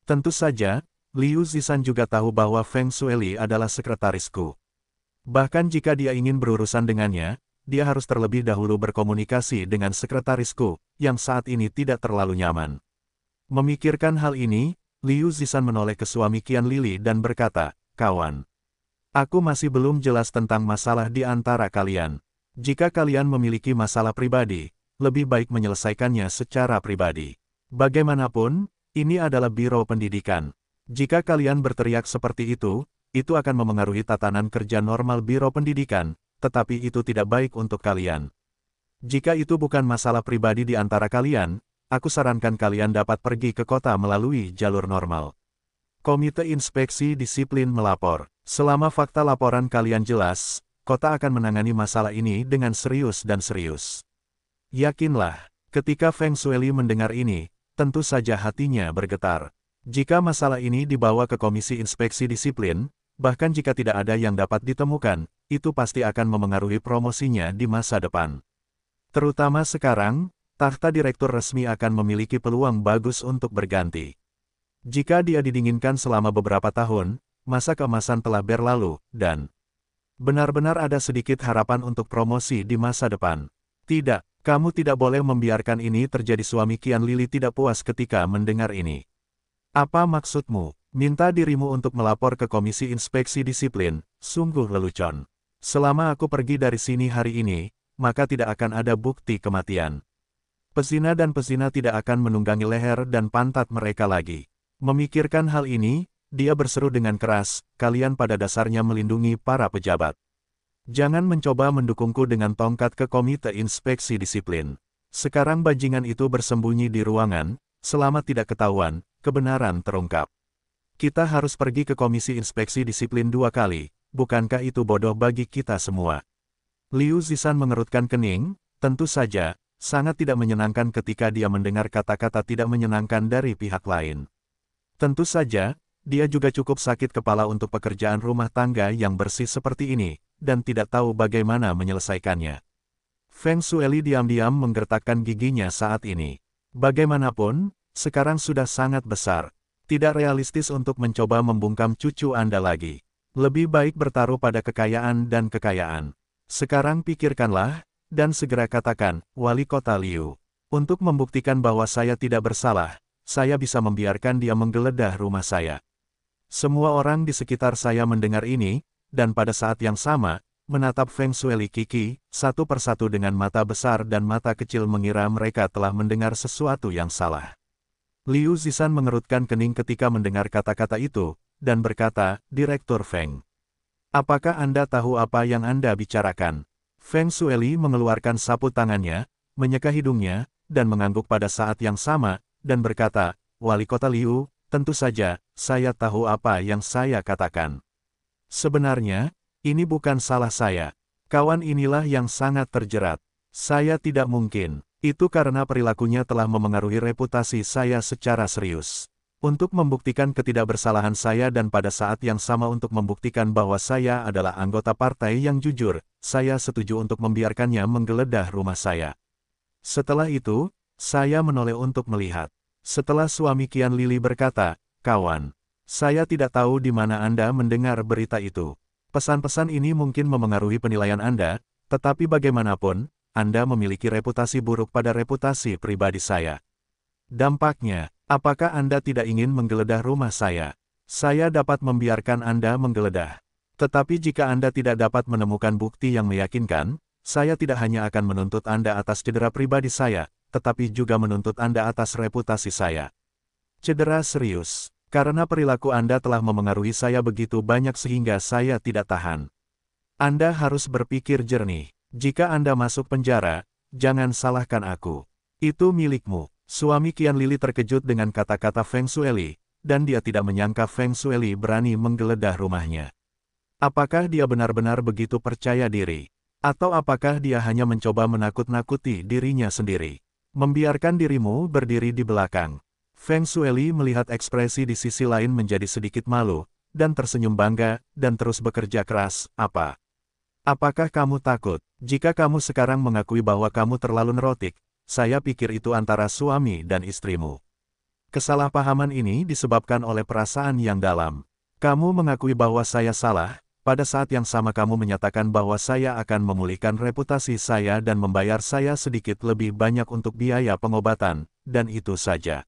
Tentu saja, Liu Zisan juga tahu bahwa Feng Sueli adalah sekretarisku. Bahkan jika dia ingin berurusan dengannya, dia harus terlebih dahulu berkomunikasi dengan sekretarisku, yang saat ini tidak terlalu nyaman. Memikirkan hal ini, Liu Zisan menoleh ke suami Kian Lili dan berkata, Kawan, aku masih belum jelas tentang masalah di antara kalian. Jika kalian memiliki masalah pribadi, lebih baik menyelesaikannya secara pribadi. Bagaimanapun, ini adalah biro pendidikan. Jika kalian berteriak seperti itu, itu akan memengaruhi tatanan kerja normal biro pendidikan, tetapi itu tidak baik untuk kalian. Jika itu bukan masalah pribadi di antara kalian, aku sarankan kalian dapat pergi ke kota melalui jalur normal. Komite Inspeksi Disiplin melapor. Selama fakta laporan kalian jelas, kota akan menangani masalah ini dengan serius dan serius. Yakinlah, ketika Feng Shuili mendengar ini, tentu saja hatinya bergetar. Jika masalah ini dibawa ke Komisi Inspeksi Disiplin, bahkan jika tidak ada yang dapat ditemukan, itu pasti akan memengaruhi promosinya di masa depan. Terutama sekarang, tahta direktur resmi akan memiliki peluang bagus untuk berganti. Jika dia didinginkan selama beberapa tahun, masa keemasan telah berlalu, dan Benar-benar ada sedikit harapan untuk promosi di masa depan. Tidak, kamu tidak boleh membiarkan ini terjadi suami Kian Lili tidak puas ketika mendengar ini. Apa maksudmu? Minta dirimu untuk melapor ke Komisi Inspeksi Disiplin, sungguh lelucon. Selama aku pergi dari sini hari ini, maka tidak akan ada bukti kematian. Pesina dan pesina tidak akan menunggangi leher dan pantat mereka lagi. Memikirkan hal ini, dia berseru dengan keras, kalian pada dasarnya melindungi para pejabat. Jangan mencoba mendukungku dengan tongkat ke Komite Inspeksi Disiplin. Sekarang bajingan itu bersembunyi di ruangan, selama tidak ketahuan, kebenaran terungkap. Kita harus pergi ke Komisi Inspeksi Disiplin dua kali, bukankah itu bodoh bagi kita semua? Liu Zisan mengerutkan kening, tentu saja, sangat tidak menyenangkan ketika dia mendengar kata-kata tidak menyenangkan dari pihak lain. Tentu saja, dia juga cukup sakit kepala untuk pekerjaan rumah tangga yang bersih seperti ini, dan tidak tahu bagaimana menyelesaikannya. Feng Sueli diam-diam menggertakkan giginya saat ini. Bagaimanapun, sekarang sudah sangat besar. Tidak realistis untuk mencoba membungkam cucu Anda lagi. Lebih baik bertaruh pada kekayaan dan kekayaan. Sekarang pikirkanlah, dan segera katakan, Wali Kota Liu. Untuk membuktikan bahwa saya tidak bersalah, saya bisa membiarkan dia menggeledah rumah saya. Semua orang di sekitar saya mendengar ini, dan pada saat yang sama, menatap Feng Shueli Kiki, satu persatu dengan mata besar dan mata kecil mengira mereka telah mendengar sesuatu yang salah. Liu Zisan mengerutkan kening ketika mendengar kata-kata itu, dan berkata, Direktur Feng. Apakah Anda tahu apa yang Anda bicarakan? Feng Shueli mengeluarkan sapu tangannya, menyeka hidungnya, dan mengangguk pada saat yang sama, dan berkata, Wali Kota Liu, Tentu saja, saya tahu apa yang saya katakan. Sebenarnya, ini bukan salah saya. Kawan inilah yang sangat terjerat. Saya tidak mungkin. Itu karena perilakunya telah memengaruhi reputasi saya secara serius. Untuk membuktikan ketidakbersalahan saya dan pada saat yang sama untuk membuktikan bahwa saya adalah anggota partai yang jujur, saya setuju untuk membiarkannya menggeledah rumah saya. Setelah itu, saya menoleh untuk melihat. Setelah suami Kian Lili berkata, Kawan, saya tidak tahu di mana Anda mendengar berita itu. Pesan-pesan ini mungkin memengaruhi penilaian Anda, tetapi bagaimanapun, Anda memiliki reputasi buruk pada reputasi pribadi saya. Dampaknya, apakah Anda tidak ingin menggeledah rumah saya? Saya dapat membiarkan Anda menggeledah. Tetapi jika Anda tidak dapat menemukan bukti yang meyakinkan, saya tidak hanya akan menuntut Anda atas cedera pribadi saya, tetapi juga menuntut Anda atas reputasi saya. Cedera serius, karena perilaku Anda telah memengaruhi saya begitu banyak sehingga saya tidak tahan. Anda harus berpikir jernih. Jika Anda masuk penjara, jangan salahkan aku. Itu milikmu. Suami Kian Lili terkejut dengan kata-kata Feng Shueli, dan dia tidak menyangka Feng Shueli berani menggeledah rumahnya. Apakah dia benar-benar begitu percaya diri? Atau apakah dia hanya mencoba menakut-nakuti dirinya sendiri? Membiarkan dirimu berdiri di belakang. Feng Shueli melihat ekspresi di sisi lain menjadi sedikit malu, dan tersenyum bangga, dan terus bekerja keras, apa? Apakah kamu takut, jika kamu sekarang mengakui bahwa kamu terlalu nerotik, saya pikir itu antara suami dan istrimu. Kesalahpahaman ini disebabkan oleh perasaan yang dalam. Kamu mengakui bahwa saya salah, pada saat yang sama kamu menyatakan bahwa saya akan memulihkan reputasi saya dan membayar saya sedikit lebih banyak untuk biaya pengobatan, dan itu saja.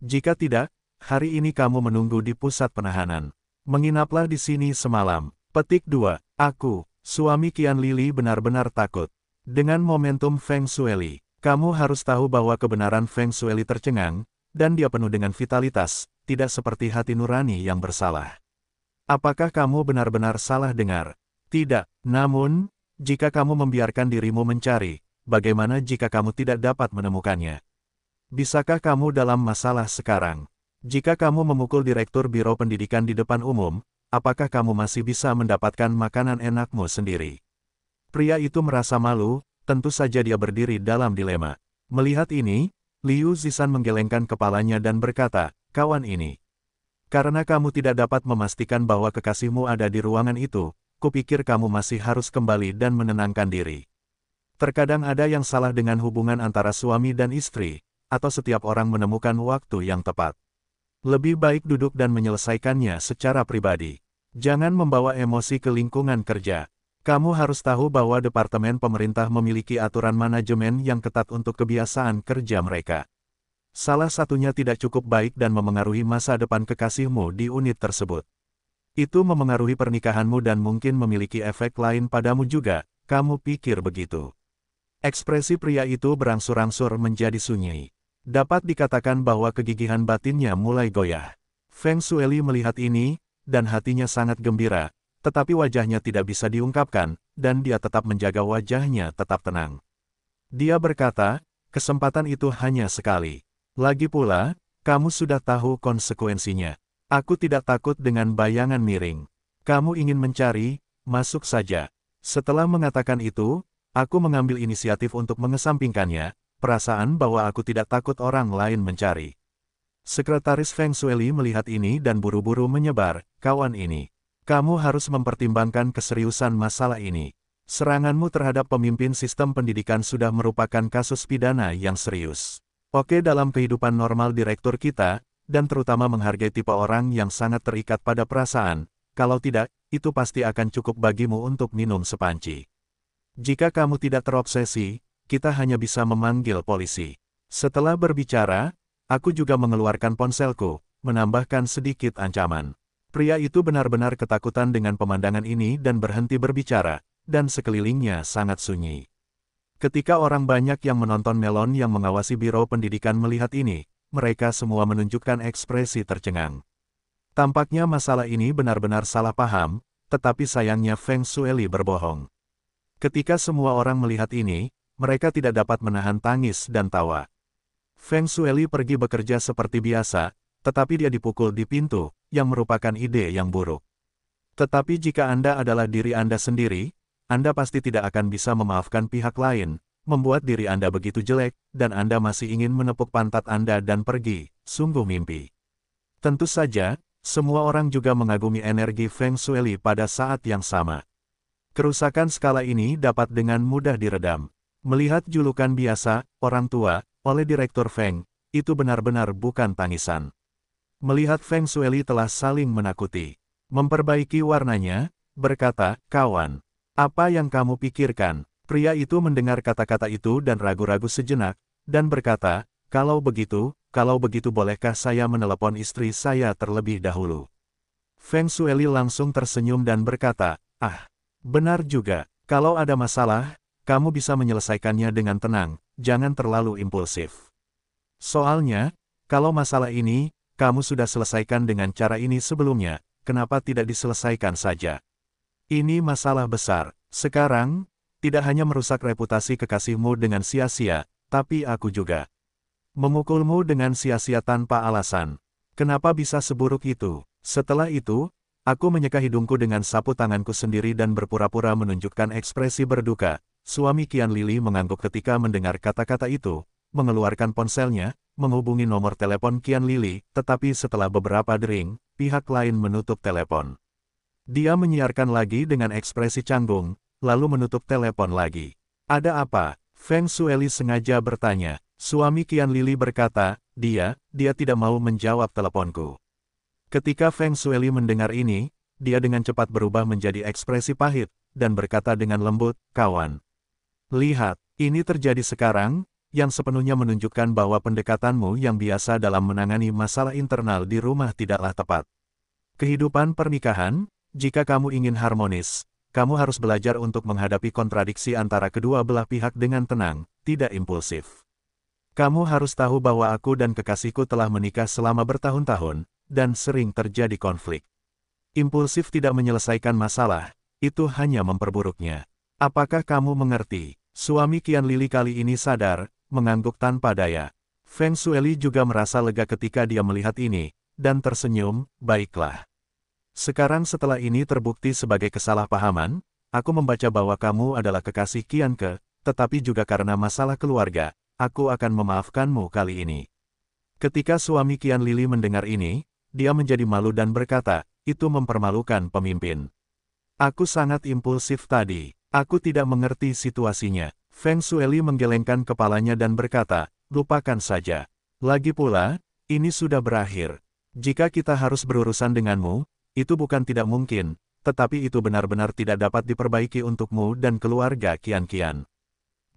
Jika tidak, hari ini kamu menunggu di pusat penahanan. Menginaplah di sini semalam. Petik 2. Aku, suami Kian Lili benar-benar takut. Dengan momentum Feng Shui, kamu harus tahu bahwa kebenaran Feng Shui tercengang, dan dia penuh dengan vitalitas, tidak seperti hati nurani yang bersalah. Apakah kamu benar-benar salah dengar? Tidak, namun, jika kamu membiarkan dirimu mencari, bagaimana jika kamu tidak dapat menemukannya? Bisakah kamu dalam masalah sekarang? Jika kamu memukul Direktur Biro Pendidikan di depan umum, apakah kamu masih bisa mendapatkan makanan enakmu sendiri? Pria itu merasa malu, tentu saja dia berdiri dalam dilema. Melihat ini, Liu Zisan menggelengkan kepalanya dan berkata, kawan ini. Karena kamu tidak dapat memastikan bahwa kekasihmu ada di ruangan itu, kupikir kamu masih harus kembali dan menenangkan diri. Terkadang ada yang salah dengan hubungan antara suami dan istri, atau setiap orang menemukan waktu yang tepat. Lebih baik duduk dan menyelesaikannya secara pribadi. Jangan membawa emosi ke lingkungan kerja. Kamu harus tahu bahwa Departemen Pemerintah memiliki aturan manajemen yang ketat untuk kebiasaan kerja mereka. Salah satunya tidak cukup baik dan memengaruhi masa depan kekasihmu di unit tersebut. Itu memengaruhi pernikahanmu dan mungkin memiliki efek lain padamu juga, kamu pikir begitu. Ekspresi pria itu berangsur-angsur menjadi sunyi. Dapat dikatakan bahwa kegigihan batinnya mulai goyah. Feng Sueli melihat ini, dan hatinya sangat gembira, tetapi wajahnya tidak bisa diungkapkan, dan dia tetap menjaga wajahnya tetap tenang. Dia berkata, kesempatan itu hanya sekali. Lagi pula, kamu sudah tahu konsekuensinya. Aku tidak takut dengan bayangan miring. Kamu ingin mencari, masuk saja. Setelah mengatakan itu, aku mengambil inisiatif untuk mengesampingkannya, perasaan bahwa aku tidak takut orang lain mencari. Sekretaris Feng Shui melihat ini dan buru-buru menyebar, kawan ini. Kamu harus mempertimbangkan keseriusan masalah ini. Seranganmu terhadap pemimpin sistem pendidikan sudah merupakan kasus pidana yang serius. Oke dalam kehidupan normal direktur kita, dan terutama menghargai tipe orang yang sangat terikat pada perasaan, kalau tidak, itu pasti akan cukup bagimu untuk minum sepanci. Jika kamu tidak terobsesi, kita hanya bisa memanggil polisi. Setelah berbicara, aku juga mengeluarkan ponselku, menambahkan sedikit ancaman. Pria itu benar-benar ketakutan dengan pemandangan ini dan berhenti berbicara, dan sekelilingnya sangat sunyi. Ketika orang banyak yang menonton Melon yang mengawasi Biro Pendidikan melihat ini, mereka semua menunjukkan ekspresi tercengang. Tampaknya masalah ini benar-benar salah paham, tetapi sayangnya Feng Sueli berbohong. Ketika semua orang melihat ini, mereka tidak dapat menahan tangis dan tawa. Feng Sueli pergi bekerja seperti biasa, tetapi dia dipukul di pintu, yang merupakan ide yang buruk. Tetapi jika Anda adalah diri Anda sendiri, anda pasti tidak akan bisa memaafkan pihak lain, membuat diri Anda begitu jelek, dan Anda masih ingin menepuk pantat Anda dan pergi, sungguh mimpi. Tentu saja, semua orang juga mengagumi energi Feng Shui pada saat yang sama. Kerusakan skala ini dapat dengan mudah diredam. Melihat julukan biasa, orang tua, oleh Direktur Feng, itu benar-benar bukan tangisan. Melihat Feng Shui telah saling menakuti. Memperbaiki warnanya, berkata, kawan, apa yang kamu pikirkan? Pria itu mendengar kata-kata itu dan ragu-ragu sejenak, dan berkata, kalau begitu, kalau begitu bolehkah saya menelepon istri saya terlebih dahulu? Feng Sueli langsung tersenyum dan berkata, ah, benar juga, kalau ada masalah, kamu bisa menyelesaikannya dengan tenang, jangan terlalu impulsif. Soalnya, kalau masalah ini, kamu sudah selesaikan dengan cara ini sebelumnya, kenapa tidak diselesaikan saja? Ini masalah besar. Sekarang, tidak hanya merusak reputasi kekasihmu dengan sia-sia, tapi aku juga. Memukulmu dengan sia-sia tanpa alasan. Kenapa bisa seburuk itu? Setelah itu, aku menyeka hidungku dengan sapu tanganku sendiri dan berpura-pura menunjukkan ekspresi berduka. Suami Kian Lili mengangguk ketika mendengar kata-kata itu, mengeluarkan ponselnya, menghubungi nomor telepon Kian Lili, tetapi setelah beberapa dering, pihak lain menutup telepon. Dia menyiarkan lagi dengan ekspresi canggung, lalu menutup telepon lagi. Ada apa? Feng Sueli sengaja bertanya. Suami Kian Lili berkata, dia, dia tidak mau menjawab teleponku. Ketika Feng Sueli mendengar ini, dia dengan cepat berubah menjadi ekspresi pahit, dan berkata dengan lembut, kawan. Lihat, ini terjadi sekarang, yang sepenuhnya menunjukkan bahwa pendekatanmu yang biasa dalam menangani masalah internal di rumah tidaklah tepat. Kehidupan pernikahan, jika kamu ingin harmonis, kamu harus belajar untuk menghadapi kontradiksi antara kedua belah pihak dengan tenang, tidak impulsif. Kamu harus tahu bahwa aku dan kekasihku telah menikah selama bertahun-tahun, dan sering terjadi konflik. Impulsif tidak menyelesaikan masalah, itu hanya memperburuknya. Apakah kamu mengerti? Suami Kian Lili kali ini sadar, mengangguk tanpa daya. Feng Sueli juga merasa lega ketika dia melihat ini, dan tersenyum, baiklah. Sekarang setelah ini terbukti sebagai kesalahpahaman, aku membaca bahwa kamu adalah kekasih Kianke, tetapi juga karena masalah keluarga, aku akan memaafkanmu kali ini. Ketika suami Kian Lili mendengar ini, dia menjadi malu dan berkata, itu mempermalukan pemimpin. Aku sangat impulsif tadi, aku tidak mengerti situasinya. Feng Sueli menggelengkan kepalanya dan berkata, lupakan saja. Lagi pula, ini sudah berakhir. Jika kita harus berurusan denganmu, itu bukan tidak mungkin, tetapi itu benar-benar tidak dapat diperbaiki untukmu dan keluarga kian-kian.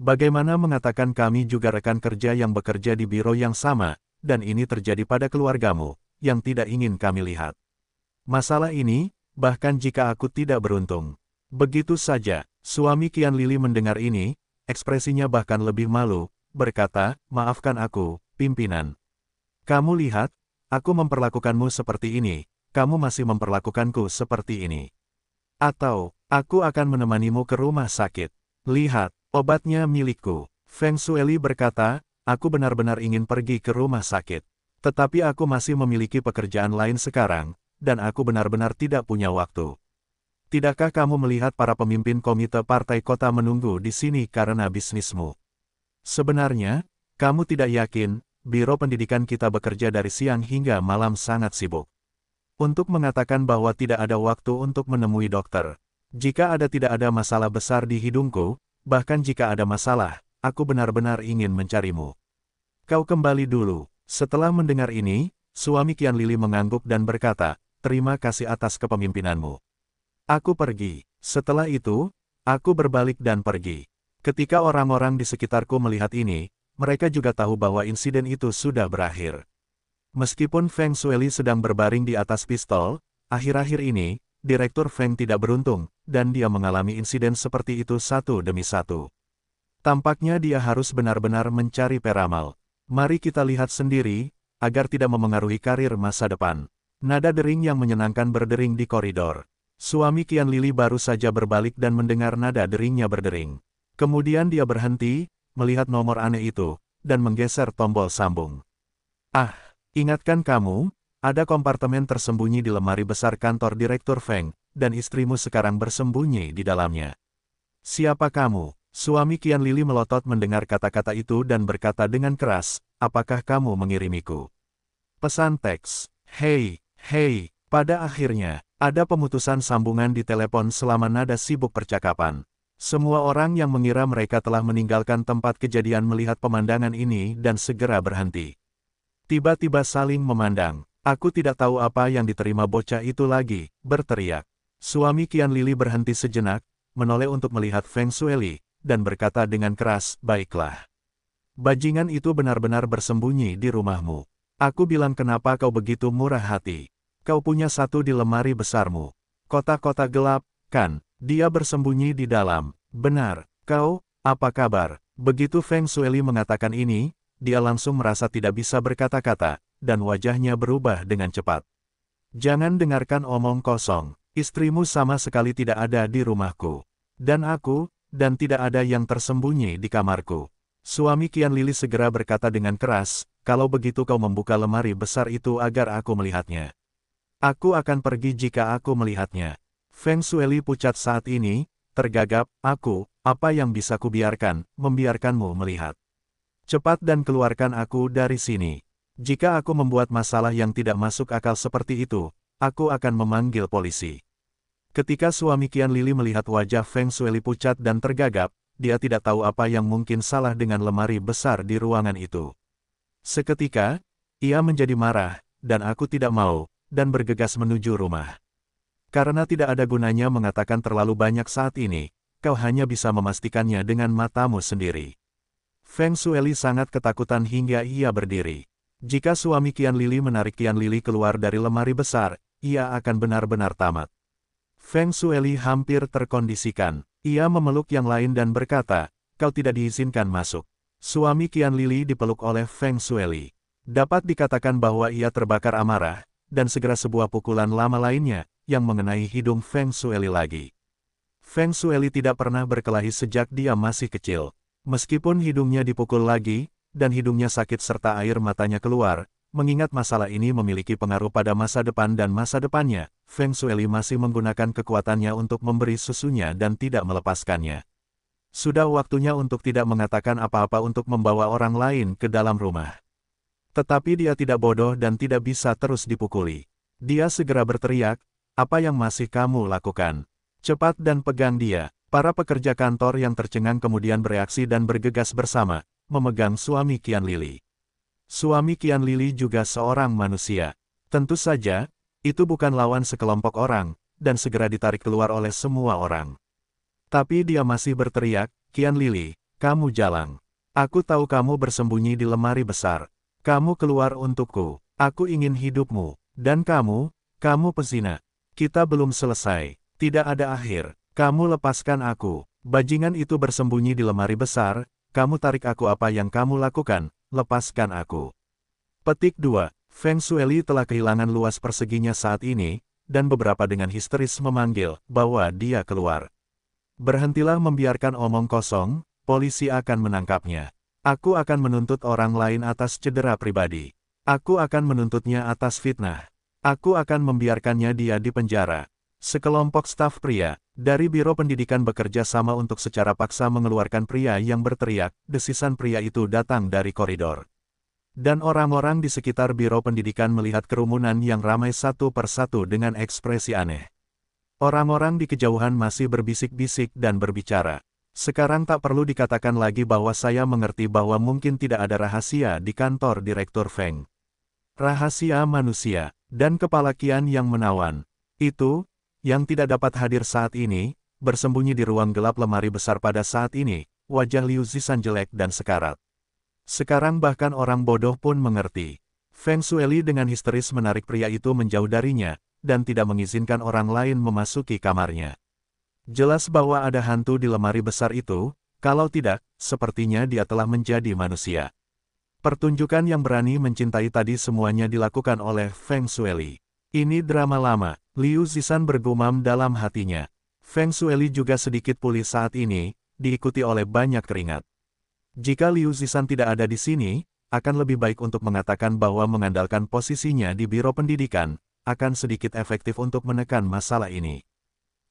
Bagaimana mengatakan kami juga rekan kerja yang bekerja di biro yang sama, dan ini terjadi pada keluargamu, yang tidak ingin kami lihat. Masalah ini, bahkan jika aku tidak beruntung. Begitu saja, suami Kian Lili mendengar ini, ekspresinya bahkan lebih malu, berkata, maafkan aku, pimpinan. Kamu lihat, aku memperlakukanmu seperti ini, kamu masih memperlakukanku seperti ini. Atau, aku akan menemanimu ke rumah sakit. Lihat, obatnya milikku. Feng Shueli berkata, aku benar-benar ingin pergi ke rumah sakit. Tetapi aku masih memiliki pekerjaan lain sekarang, dan aku benar-benar tidak punya waktu. Tidakkah kamu melihat para pemimpin komite partai kota menunggu di sini karena bisnismu? Sebenarnya, kamu tidak yakin, Biro Pendidikan kita bekerja dari siang hingga malam sangat sibuk untuk mengatakan bahwa tidak ada waktu untuk menemui dokter. Jika ada tidak ada masalah besar di hidungku, bahkan jika ada masalah, aku benar-benar ingin mencarimu. Kau kembali dulu. Setelah mendengar ini, suami Kian Lili mengangguk dan berkata, terima kasih atas kepemimpinanmu. Aku pergi. Setelah itu, aku berbalik dan pergi. Ketika orang-orang di sekitarku melihat ini, mereka juga tahu bahwa insiden itu sudah berakhir. Meskipun Feng Sueli sedang berbaring di atas pistol, akhir-akhir ini, Direktur Feng tidak beruntung, dan dia mengalami insiden seperti itu satu demi satu. Tampaknya dia harus benar-benar mencari peramal. Mari kita lihat sendiri, agar tidak memengaruhi karir masa depan. Nada dering yang menyenangkan berdering di koridor. Suami Kian Lili baru saja berbalik dan mendengar nada deringnya berdering. Kemudian dia berhenti, melihat nomor aneh itu, dan menggeser tombol sambung. Ah! Ingatkan kamu, ada kompartemen tersembunyi di lemari besar kantor Direktur Feng, dan istrimu sekarang bersembunyi di dalamnya. Siapa kamu? Suami Kian Lili melotot mendengar kata-kata itu dan berkata dengan keras, apakah kamu mengirimiku? Pesan teks, hei, hei, pada akhirnya, ada pemutusan sambungan di telepon selama nada sibuk percakapan. Semua orang yang mengira mereka telah meninggalkan tempat kejadian melihat pemandangan ini dan segera berhenti. Tiba-tiba saling memandang, aku tidak tahu apa yang diterima bocah itu lagi, berteriak. Suami Kian Lili berhenti sejenak, menoleh untuk melihat Feng Sueli, dan berkata dengan keras, baiklah. Bajingan itu benar-benar bersembunyi di rumahmu. Aku bilang kenapa kau begitu murah hati. Kau punya satu di lemari besarmu. Kota-kota gelap, kan, dia bersembunyi di dalam. Benar, kau, apa kabar? Begitu Feng Sueli mengatakan ini, dia langsung merasa tidak bisa berkata-kata, dan wajahnya berubah dengan cepat. Jangan dengarkan omong kosong, istrimu sama sekali tidak ada di rumahku. Dan aku, dan tidak ada yang tersembunyi di kamarku. Suami Kian Lili segera berkata dengan keras, kalau begitu kau membuka lemari besar itu agar aku melihatnya. Aku akan pergi jika aku melihatnya. Feng Sueli pucat saat ini, tergagap, aku, apa yang bisa kubiarkan, membiarkanmu melihat. Cepat dan keluarkan aku dari sini. Jika aku membuat masalah yang tidak masuk akal seperti itu, aku akan memanggil polisi. Ketika suami Kian Lili melihat wajah Feng Sueli pucat dan tergagap, dia tidak tahu apa yang mungkin salah dengan lemari besar di ruangan itu. Seketika, ia menjadi marah, dan aku tidak mau, dan bergegas menuju rumah. Karena tidak ada gunanya mengatakan terlalu banyak saat ini, kau hanya bisa memastikannya dengan matamu sendiri. Feng Sueli sangat ketakutan hingga ia berdiri. Jika suami Kian Lili menarik Kian Lili keluar dari lemari besar, ia akan benar-benar tamat. Feng Sueli hampir terkondisikan. Ia memeluk yang lain dan berkata, kau tidak diizinkan masuk. Suami Kian Lili dipeluk oleh Feng Sueli. Dapat dikatakan bahwa ia terbakar amarah, dan segera sebuah pukulan lama lainnya, yang mengenai hidung Feng Sueli lagi. Feng Sueli tidak pernah berkelahi sejak dia masih kecil. Meskipun hidungnya dipukul lagi, dan hidungnya sakit serta air matanya keluar, mengingat masalah ini memiliki pengaruh pada masa depan dan masa depannya, Feng Shueli masih menggunakan kekuatannya untuk memberi susunya dan tidak melepaskannya. Sudah waktunya untuk tidak mengatakan apa-apa untuk membawa orang lain ke dalam rumah. Tetapi dia tidak bodoh dan tidak bisa terus dipukuli. Dia segera berteriak, apa yang masih kamu lakukan? Cepat dan pegang dia. Para pekerja kantor yang tercengang kemudian bereaksi dan bergegas bersama, memegang suami Kian Lili. Suami Kian Lili juga seorang manusia. Tentu saja, itu bukan lawan sekelompok orang, dan segera ditarik keluar oleh semua orang. Tapi dia masih berteriak, Kian Lili, kamu jalang. Aku tahu kamu bersembunyi di lemari besar. Kamu keluar untukku, aku ingin hidupmu. Dan kamu, kamu pezina. Kita belum selesai, tidak ada akhir. Kamu lepaskan aku. Bajingan itu bersembunyi di lemari besar, kamu tarik aku apa yang kamu lakukan, lepaskan aku. Petik 2. Feng Shueli telah kehilangan luas perseginya saat ini, dan beberapa dengan histeris memanggil, bahwa dia keluar. Berhentilah membiarkan omong kosong, polisi akan menangkapnya. Aku akan menuntut orang lain atas cedera pribadi. Aku akan menuntutnya atas fitnah. Aku akan membiarkannya dia di penjara, Sekelompok staf pria dari Biro Pendidikan bekerja sama untuk secara paksa mengeluarkan pria yang berteriak, desisan pria itu datang dari koridor. Dan orang-orang di sekitar Biro Pendidikan melihat kerumunan yang ramai satu persatu dengan ekspresi aneh. Orang-orang di kejauhan masih berbisik-bisik dan berbicara. Sekarang tak perlu dikatakan lagi bahwa saya mengerti bahwa mungkin tidak ada rahasia di kantor Direktur Feng. Rahasia manusia, dan kepala kian yang menawan. Itu, yang tidak dapat hadir saat ini, bersembunyi di ruang gelap lemari besar pada saat ini, wajah Liu Zisan jelek dan sekarat. Sekarang bahkan orang bodoh pun mengerti. Feng Shueli dengan histeris menarik pria itu menjauh darinya, dan tidak mengizinkan orang lain memasuki kamarnya. Jelas bahwa ada hantu di lemari besar itu, kalau tidak, sepertinya dia telah menjadi manusia. Pertunjukan yang berani mencintai tadi semuanya dilakukan oleh Feng Shueli. Ini drama lama, Liu Zisan bergumam dalam hatinya. Feng Shueli juga sedikit pulih saat ini, diikuti oleh banyak keringat. Jika Liu Zisan tidak ada di sini, akan lebih baik untuk mengatakan bahwa mengandalkan posisinya di Biro Pendidikan, akan sedikit efektif untuk menekan masalah ini.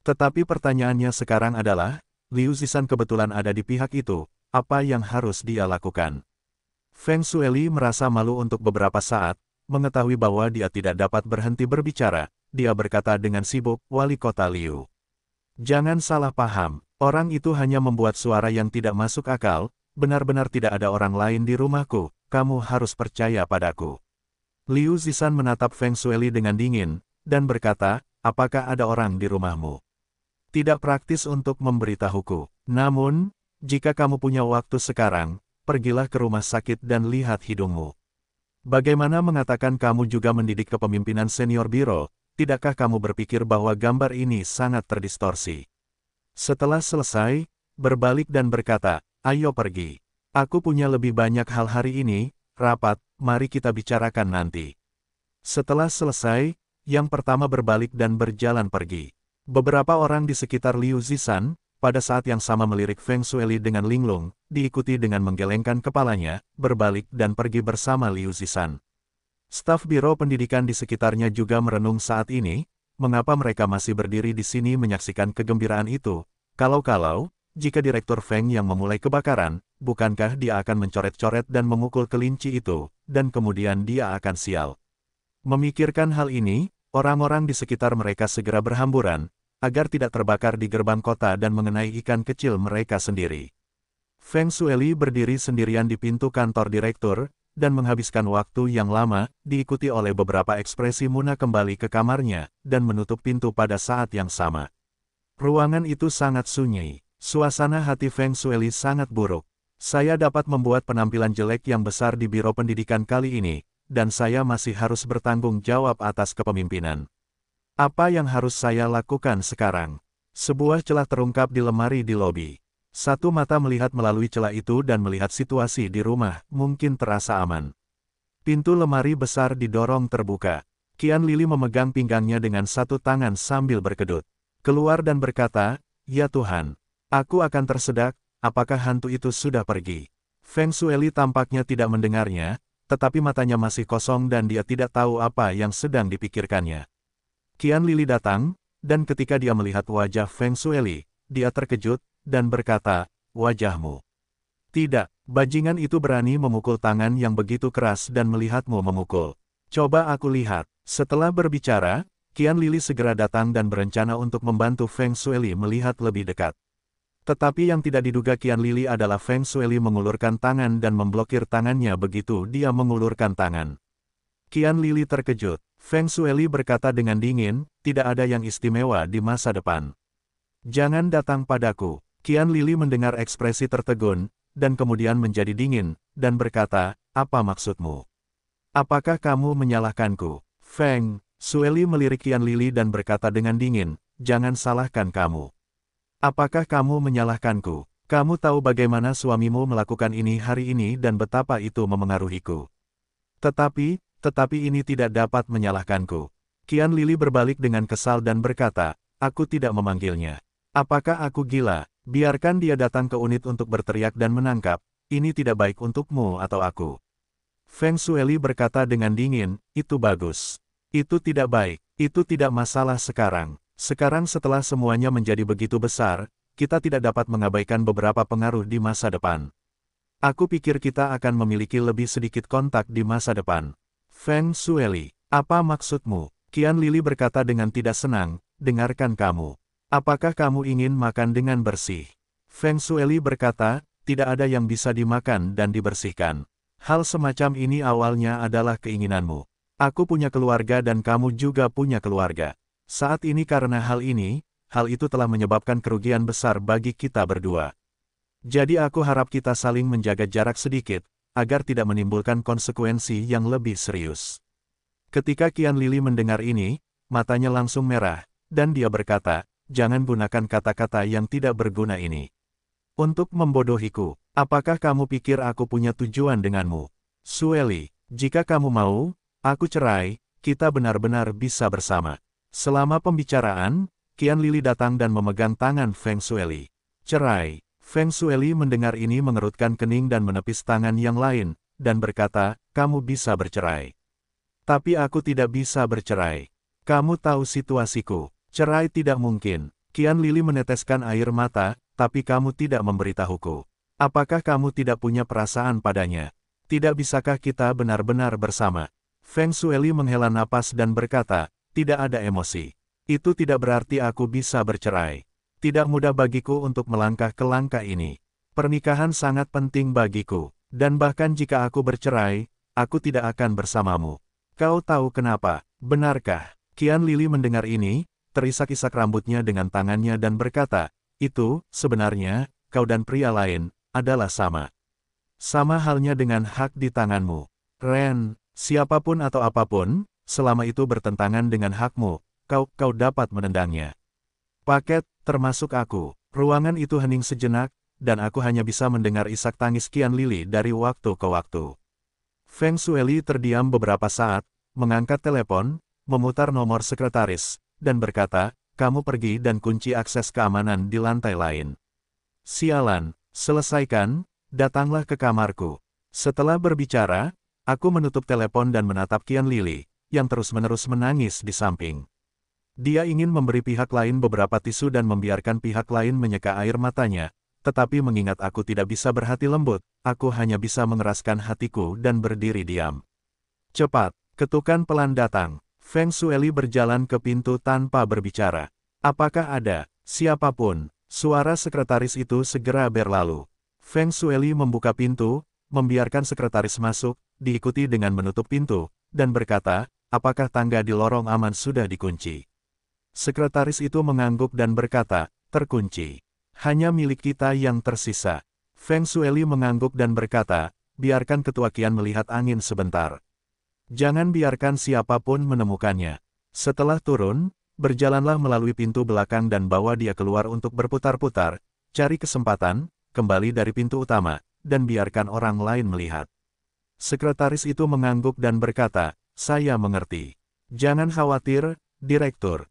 Tetapi pertanyaannya sekarang adalah, Liu Zisan kebetulan ada di pihak itu, apa yang harus dia lakukan? Feng Shueli merasa malu untuk beberapa saat, mengetahui bahwa dia tidak dapat berhenti berbicara, dia berkata dengan sibuk, wali kota Liu. Jangan salah paham, orang itu hanya membuat suara yang tidak masuk akal, benar-benar tidak ada orang lain di rumahku, kamu harus percaya padaku. Liu Zisan menatap Feng Shueli dengan dingin, dan berkata, apakah ada orang di rumahmu? Tidak praktis untuk memberitahuku. Namun, jika kamu punya waktu sekarang, pergilah ke rumah sakit dan lihat hidungmu. Bagaimana mengatakan kamu juga mendidik kepemimpinan senior biro, tidakkah kamu berpikir bahwa gambar ini sangat terdistorsi? Setelah selesai, berbalik dan berkata, ayo pergi. Aku punya lebih banyak hal hari ini, rapat, mari kita bicarakan nanti. Setelah selesai, yang pertama berbalik dan berjalan pergi. Beberapa orang di sekitar Liu Zisan pada saat yang sama melirik Feng Shueli dengan linglung, diikuti dengan menggelengkan kepalanya, berbalik dan pergi bersama Liu Zisan. Staf Biro Pendidikan di sekitarnya juga merenung saat ini, mengapa mereka masih berdiri di sini menyaksikan kegembiraan itu. Kalau-kalau, jika Direktur Feng yang memulai kebakaran, bukankah dia akan mencoret-coret dan memukul kelinci itu, dan kemudian dia akan sial. Memikirkan hal ini, orang-orang di sekitar mereka segera berhamburan, agar tidak terbakar di gerbang kota dan mengenai ikan kecil mereka sendiri. Feng Sueli berdiri sendirian di pintu kantor direktur, dan menghabiskan waktu yang lama, diikuti oleh beberapa ekspresi Muna kembali ke kamarnya, dan menutup pintu pada saat yang sama. Ruangan itu sangat sunyi. Suasana hati Feng Sueli sangat buruk. Saya dapat membuat penampilan jelek yang besar di Biro Pendidikan kali ini, dan saya masih harus bertanggung jawab atas kepemimpinan. Apa yang harus saya lakukan sekarang? Sebuah celah terungkap di lemari di lobi. Satu mata melihat melalui celah itu dan melihat situasi di rumah, mungkin terasa aman. Pintu lemari besar didorong terbuka. Kian Lili memegang pinggangnya dengan satu tangan sambil berkedut. Keluar dan berkata, Ya Tuhan, aku akan tersedak, apakah hantu itu sudah pergi? Feng Sueli tampaknya tidak mendengarnya, tetapi matanya masih kosong dan dia tidak tahu apa yang sedang dipikirkannya. Kian Lili datang, dan ketika dia melihat wajah Feng Sueli, dia terkejut, dan berkata, wajahmu. Tidak, bajingan itu berani memukul tangan yang begitu keras dan melihatmu memukul. Coba aku lihat. Setelah berbicara, Kian Lili segera datang dan berencana untuk membantu Feng Sueli melihat lebih dekat. Tetapi yang tidak diduga Kian Lili adalah Feng Sueli mengulurkan tangan dan memblokir tangannya begitu dia mengulurkan tangan. Kian Lili terkejut. Feng Sueli berkata dengan dingin, tidak ada yang istimewa di masa depan. Jangan datang padaku. Kian Lili mendengar ekspresi tertegun, dan kemudian menjadi dingin, dan berkata, apa maksudmu? Apakah kamu menyalahkanku? Feng, Sueli melirik Kian Lili dan berkata dengan dingin, jangan salahkan kamu. Apakah kamu menyalahkanku? Kamu tahu bagaimana suamimu melakukan ini hari ini dan betapa itu memengaruhiku. Tetapi, tetapi ini tidak dapat menyalahkanku. Kian Lili berbalik dengan kesal dan berkata, aku tidak memanggilnya. Apakah aku gila? Biarkan dia datang ke unit untuk berteriak dan menangkap, ini tidak baik untukmu atau aku. Feng Sueli berkata dengan dingin, itu bagus. Itu tidak baik, itu tidak masalah sekarang. Sekarang setelah semuanya menjadi begitu besar, kita tidak dapat mengabaikan beberapa pengaruh di masa depan. Aku pikir kita akan memiliki lebih sedikit kontak di masa depan. Feng Sueli, apa maksudmu? Kian Lili berkata dengan tidak senang, dengarkan kamu. Apakah kamu ingin makan dengan bersih? Feng Sueli berkata, tidak ada yang bisa dimakan dan dibersihkan. Hal semacam ini awalnya adalah keinginanmu. Aku punya keluarga dan kamu juga punya keluarga. Saat ini karena hal ini, hal itu telah menyebabkan kerugian besar bagi kita berdua. Jadi aku harap kita saling menjaga jarak sedikit, agar tidak menimbulkan konsekuensi yang lebih serius. Ketika Kian Lili mendengar ini, matanya langsung merah, dan dia berkata, jangan gunakan kata-kata yang tidak berguna ini. Untuk membodohiku, apakah kamu pikir aku punya tujuan denganmu? Sueli, jika kamu mau, aku cerai, kita benar-benar bisa bersama. Selama pembicaraan, Kian Lili datang dan memegang tangan Feng Sueli. Cerai, Feng Sueli mendengar ini mengerutkan kening dan menepis tangan yang lain, dan berkata, kamu bisa bercerai. Tapi aku tidak bisa bercerai. Kamu tahu situasiku. Cerai tidak mungkin. Kian Lili meneteskan air mata, tapi kamu tidak memberitahuku. Apakah kamu tidak punya perasaan padanya? Tidak bisakah kita benar-benar bersama? Feng Sueli menghela napas dan berkata, tidak ada emosi. Itu tidak berarti aku bisa bercerai. Tidak mudah bagiku untuk melangkah ke langkah ini. Pernikahan sangat penting bagiku. Dan bahkan jika aku bercerai, aku tidak akan bersamamu. Kau tahu kenapa, benarkah? Kian Lili mendengar ini, terisak-isak rambutnya dengan tangannya dan berkata, itu, sebenarnya, kau dan pria lain, adalah sama. Sama halnya dengan hak di tanganmu. Ren, siapapun atau apapun, selama itu bertentangan dengan hakmu, kau, kau dapat menendangnya. Paket, termasuk aku. Ruangan itu hening sejenak, dan aku hanya bisa mendengar isak tangis Kian Lili dari waktu ke waktu. Feng Sueli terdiam beberapa saat, mengangkat telepon, memutar nomor sekretaris, dan berkata, kamu pergi dan kunci akses keamanan di lantai lain. Sialan, selesaikan, datanglah ke kamarku. Setelah berbicara, aku menutup telepon dan menatap Kian Lili, yang terus-menerus menangis di samping. Dia ingin memberi pihak lain beberapa tisu dan membiarkan pihak lain menyeka air matanya, tetapi mengingat aku tidak bisa berhati lembut, aku hanya bisa mengeraskan hatiku dan berdiri diam. Cepat, ketukan pelan datang. Feng Sueli berjalan ke pintu tanpa berbicara. Apakah ada, siapapun, suara sekretaris itu segera berlalu. Feng Sueli membuka pintu, membiarkan sekretaris masuk, diikuti dengan menutup pintu, dan berkata, apakah tangga di lorong aman sudah dikunci. Sekretaris itu mengangguk dan berkata, terkunci. Hanya milik kita yang tersisa. Feng Sueli mengangguk dan berkata, biarkan ketua Kian melihat angin sebentar. Jangan biarkan siapapun menemukannya. Setelah turun, berjalanlah melalui pintu belakang dan bawa dia keluar untuk berputar-putar, cari kesempatan, kembali dari pintu utama, dan biarkan orang lain melihat. Sekretaris itu mengangguk dan berkata, saya mengerti. Jangan khawatir, Direktur.